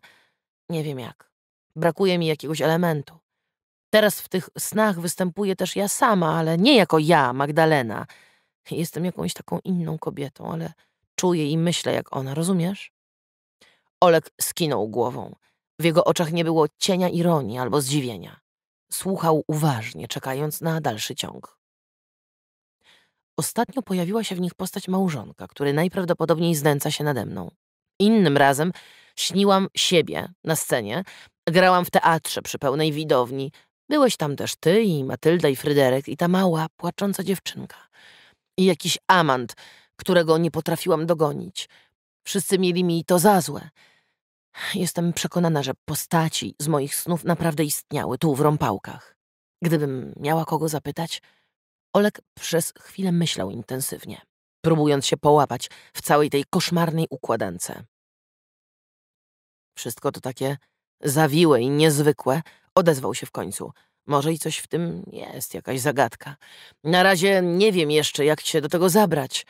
nie wiem jak. Brakuje mi jakiegoś elementu. Teraz w tych snach występuję też ja sama, ale nie jako ja, Magdalena. Jestem jakąś taką inną kobietą, ale czuję i myślę jak ona, rozumiesz? Olek skinął głową. W jego oczach nie było cienia ironii albo zdziwienia. Słuchał uważnie, czekając na dalszy ciąg. Ostatnio pojawiła się w nich postać małżonka, który najprawdopodobniej znęca się nade mną. Innym razem śniłam siebie na scenie, grałam w teatrze przy pełnej widowni, Byłeś tam też ty i Matylda i Fryderyk i ta mała, płacząca dziewczynka. I jakiś amant, którego nie potrafiłam dogonić. Wszyscy mieli mi to za złe. Jestem przekonana, że postaci z moich snów naprawdę istniały tu w rąpałkach. Gdybym miała kogo zapytać, Olek przez chwilę myślał intensywnie, próbując się połapać w całej tej koszmarnej układance. Wszystko to takie zawiłe i niezwykłe, Odezwał się w końcu. Może i coś w tym jest, jakaś zagadka. Na razie nie wiem jeszcze, jak się do tego zabrać.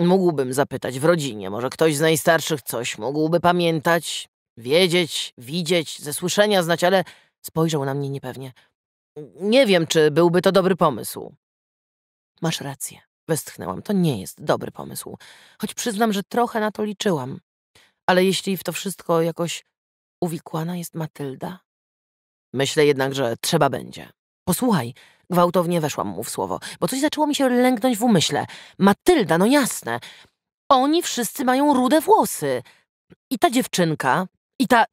Mógłbym zapytać w rodzinie, może ktoś z najstarszych coś mógłby pamiętać, wiedzieć, widzieć, ze słyszenia znać, ale spojrzał na mnie niepewnie. Nie wiem, czy byłby to dobry pomysł. Masz rację, westchnęłam. To nie jest dobry pomysł, choć przyznam, że trochę na to liczyłam. Ale jeśli w to wszystko jakoś uwikłana jest Matylda, Myślę jednak, że trzeba będzie. Posłuchaj, gwałtownie weszłam mu w słowo, bo coś zaczęło mi się lęknąć w umyśle. Matylda, no jasne. Oni wszyscy mają rude włosy. I ta dziewczynka, i ta,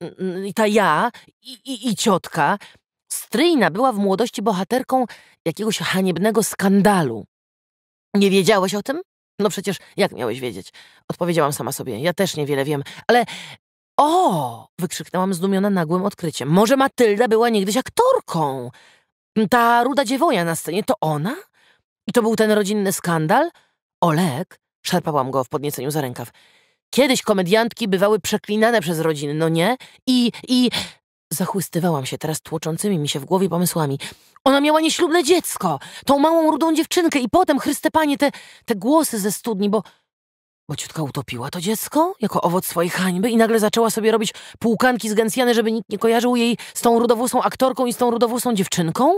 i ta ja, i, i, i ciotka. Stryjna była w młodości bohaterką jakiegoś haniebnego skandalu. Nie wiedziałeś o tym? No przecież jak miałeś wiedzieć? Odpowiedziałam sama sobie. Ja też niewiele wiem, ale o! wykrzyknęłam zdumiona nagłym odkryciem. Może Matylda była niegdyś aktorką? Ta ruda dziewoja na scenie to ona? I to był ten rodzinny skandal? Olek, szarpałam go w podnieceniu za rękaw. Kiedyś komediantki bywały przeklinane przez rodziny, no nie? I, i... Zachłystywałam się teraz tłoczącymi mi się w głowie pomysłami. Ona miała nieślubne dziecko, tą małą rudą dziewczynkę i potem, Chryste Panie, te, te głosy ze studni, bo bo ciutka utopiła to dziecko jako owoc swojej hańby i nagle zaczęła sobie robić półkanki z gencjany, żeby nikt nie kojarzył jej z tą rudowłosą aktorką i z tą rudowłosą dziewczynką?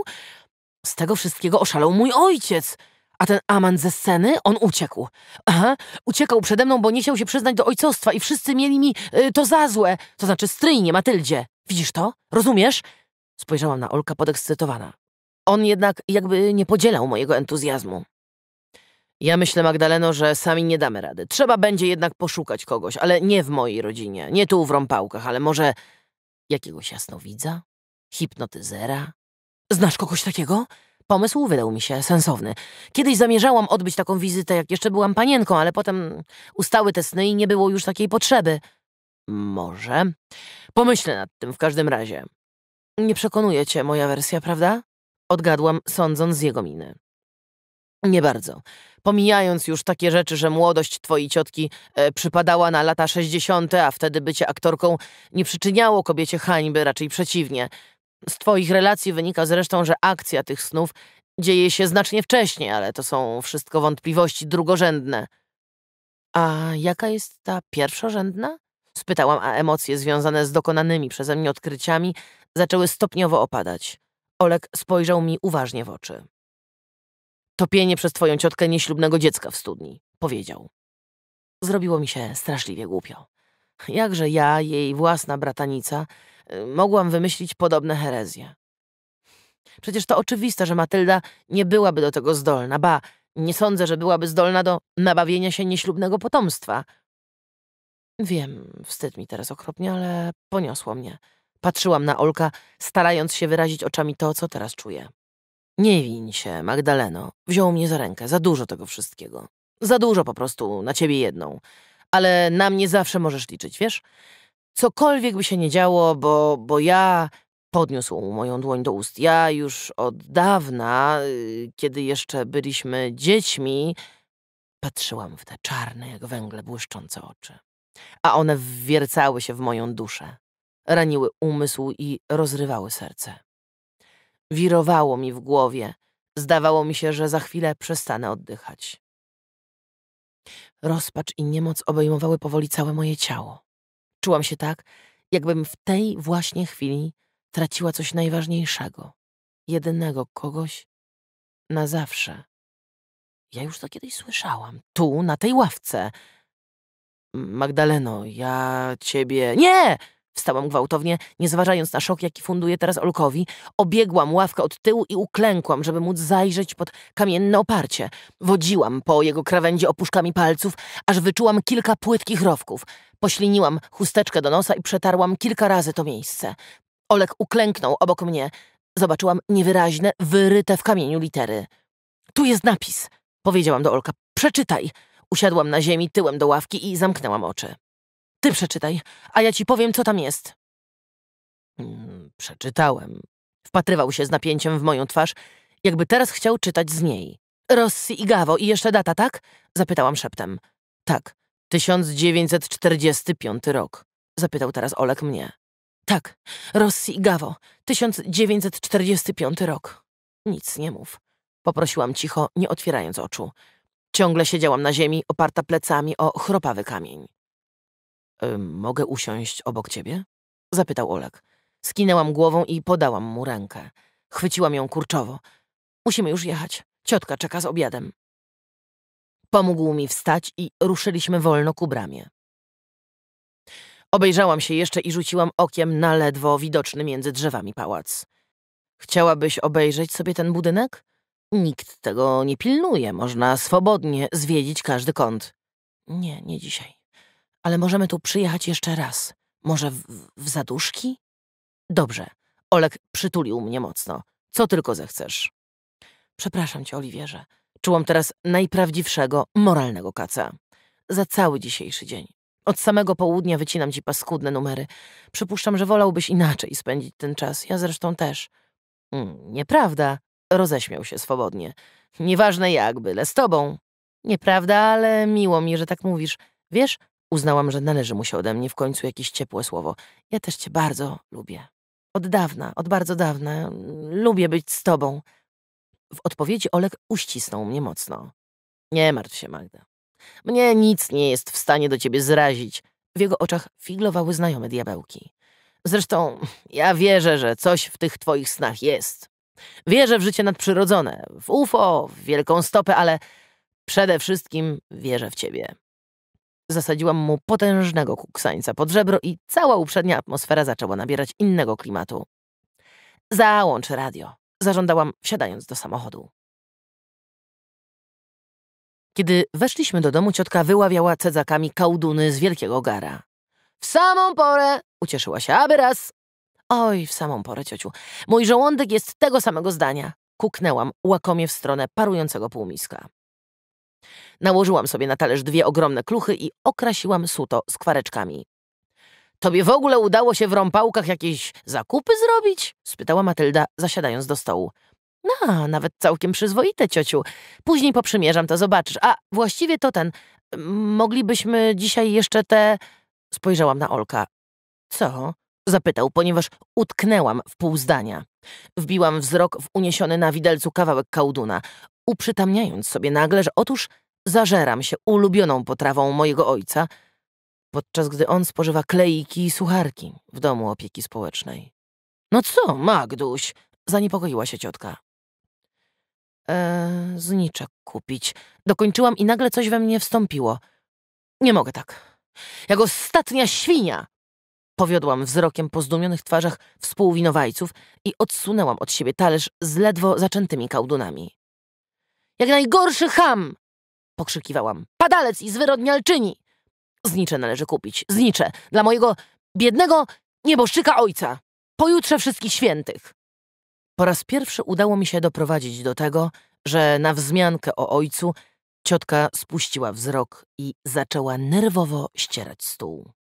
Z tego wszystkiego oszalał mój ojciec. A ten amant ze sceny, on uciekł. Aha, uciekał przede mną, bo nie chciał się przyznać do ojcostwa i wszyscy mieli mi y, to za złe. To znaczy stryjnie, Matyldzie. Widzisz to? Rozumiesz? Spojrzałam na Olka podekscytowana. On jednak jakby nie podzielał mojego entuzjazmu. Ja myślę, Magdaleno, że sami nie damy rady. Trzeba będzie jednak poszukać kogoś, ale nie w mojej rodzinie, nie tu w rąpałkach, ale może jakiegoś jasnowidza? Hipnotyzera? Znasz kogoś takiego? Pomysł wydał mi się sensowny. Kiedyś zamierzałam odbyć taką wizytę, jak jeszcze byłam panienką, ale potem ustały te sny i nie było już takiej potrzeby. Może. Pomyślę nad tym w każdym razie. Nie przekonuje cię moja wersja, prawda? Odgadłam, sądząc z jego miny. Nie bardzo. Pomijając już takie rzeczy, że młodość twojej ciotki e, przypadała na lata 60., a wtedy bycie aktorką nie przyczyniało kobiecie hańby, raczej przeciwnie. Z twoich relacji wynika zresztą, że akcja tych snów dzieje się znacznie wcześniej, ale to są wszystko wątpliwości drugorzędne. A jaka jest ta pierwszorzędna? Spytałam, a emocje związane z dokonanymi przeze mnie odkryciami zaczęły stopniowo opadać. Olek spojrzał mi uważnie w oczy. Topienie przez twoją ciotkę nieślubnego dziecka w studni, powiedział. Zrobiło mi się straszliwie głupio. Jakże ja, jej własna bratanica, y, mogłam wymyślić podobne herezje. Przecież to oczywiste, że Matylda nie byłaby do tego zdolna, ba, nie sądzę, że byłaby zdolna do nabawienia się nieślubnego potomstwa. Wiem, wstyd mi teraz okropnie, ale poniosło mnie. Patrzyłam na Olka, starając się wyrazić oczami to, co teraz czuję. Nie win się, Magdaleno. Wziął mnie za rękę. Za dużo tego wszystkiego. Za dużo po prostu, na ciebie jedną. Ale na mnie zawsze możesz liczyć, wiesz? Cokolwiek by się nie działo, bo, bo ja... Podniósł moją dłoń do ust. Ja już od dawna, y, kiedy jeszcze byliśmy dziećmi, patrzyłam w te czarne jak węgle błyszczące oczy. A one wwiercały się w moją duszę, raniły umysł i rozrywały serce. Wirowało mi w głowie. Zdawało mi się, że za chwilę przestanę oddychać. Rozpacz i niemoc obejmowały powoli całe moje ciało. Czułam się tak, jakbym w tej właśnie chwili traciła coś najważniejszego, jedynego kogoś na zawsze. Ja już to kiedyś słyszałam. Tu, na tej ławce. Magdaleno, ja ciebie... Nie! Wstałam gwałtownie, nie zważając na szok, jaki funduje teraz Olkowi. Obiegłam ławkę od tyłu i uklękłam, żeby móc zajrzeć pod kamienne oparcie. Wodziłam po jego krawędzi opuszkami palców, aż wyczułam kilka płytkich rowków. Pośliniłam chusteczkę do nosa i przetarłam kilka razy to miejsce. Olek uklęknął obok mnie. Zobaczyłam niewyraźne, wyryte w kamieniu litery. Tu jest napis, powiedziałam do Olka. Przeczytaj. Usiadłam na ziemi tyłem do ławki i zamknęłam oczy. Ty przeczytaj, a ja ci powiem, co tam jest. Mm, przeczytałem. Wpatrywał się z napięciem w moją twarz, jakby teraz chciał czytać z niej. Rossi i Gavo i jeszcze data, tak? Zapytałam szeptem. Tak, 1945 rok. Zapytał teraz Olek mnie. Tak, Rossi i Gavo, 1945 rok. Nic nie mów. Poprosiłam cicho, nie otwierając oczu. Ciągle siedziałam na ziemi, oparta plecami o chropawy kamień mogę usiąść obok ciebie? Zapytał Olek. Skinęłam głową i podałam mu rękę. Chwyciłam ją kurczowo. Musimy już jechać. Ciotka czeka z obiadem. Pomógł mi wstać i ruszyliśmy wolno ku bramie. Obejrzałam się jeszcze i rzuciłam okiem na ledwo widoczny między drzewami pałac. Chciałabyś obejrzeć sobie ten budynek? Nikt tego nie pilnuje, można swobodnie zwiedzić każdy kąt. Nie, nie dzisiaj ale możemy tu przyjechać jeszcze raz. Może w, w zaduszki? Dobrze. Olek przytulił mnie mocno. Co tylko zechcesz. Przepraszam cię, Oliwierze. Czułam teraz najprawdziwszego, moralnego kaca. Za cały dzisiejszy dzień. Od samego południa wycinam ci paskudne numery. Przypuszczam, że wolałbyś inaczej spędzić ten czas. Ja zresztą też. Mm, nieprawda. Roześmiał się swobodnie. Nieważne jak, byle z tobą. Nieprawda, ale miło mi, że tak mówisz. Wiesz, Uznałam, że należy mu się ode mnie w końcu jakieś ciepłe słowo. Ja też cię bardzo lubię. Od dawna, od bardzo dawna. Mm, lubię być z tobą. W odpowiedzi Olek uścisnął mnie mocno. Nie martw się, Magda. Mnie nic nie jest w stanie do ciebie zrazić. W jego oczach figlowały znajome diabełki. Zresztą ja wierzę, że coś w tych twoich snach jest. Wierzę w życie nadprzyrodzone, w UFO, w wielką stopę, ale przede wszystkim wierzę w ciebie. Zasadziłam mu potężnego kuksańca pod żebro i cała uprzednia atmosfera zaczęła nabierać innego klimatu. Załącz radio, zażądałam, wsiadając do samochodu. Kiedy weszliśmy do domu, ciotka wyławiała cedzakami kałduny z wielkiego gara. W samą porę! Ucieszyła się, aby raz. Oj, w samą porę, ciociu. Mój żołądek jest tego samego zdania. Kuknęłam łakomie w stronę parującego półmiska. Nałożyłam sobie na talerz dwie ogromne kluchy i okrasiłam suto skwareczkami. Tobie w ogóle udało się w rąpałkach jakieś zakupy zrobić? spytała Matylda, zasiadając do stołu. No, nawet całkiem przyzwoite, ciociu. Później poprzymierzam, to zobaczysz. A, właściwie to ten. Moglibyśmy dzisiaj jeszcze te... Spojrzałam na Olka. Co? Zapytał, ponieważ utknęłam w pół zdania. Wbiłam wzrok w uniesiony na widelcu kawałek kałduna uprzytamniając sobie nagle, że otóż zażeram się ulubioną potrawą mojego ojca, podczas gdy on spożywa kleiki i sucharki w domu opieki społecznej. No co, Magduś? Zaniepokoiła się ciotka. Eee, zniczek kupić. Dokończyłam i nagle coś we mnie wstąpiło. Nie mogę tak. Jak ostatnia świnia! Powiodłam wzrokiem po zdumionych twarzach współwinowajców i odsunęłam od siebie talerz z ledwo zaczętymi kałdunami. Jak najgorszy ham! Pokrzykiwałam. Padalec i zwyrodnialczyni! Znicze należy kupić. Znicze. Dla mojego biednego nieboszczyka ojca. Pojutrze wszystkich świętych. Po raz pierwszy udało mi się doprowadzić do tego, że na wzmiankę o ojcu ciotka spuściła wzrok i zaczęła nerwowo ścierać stół.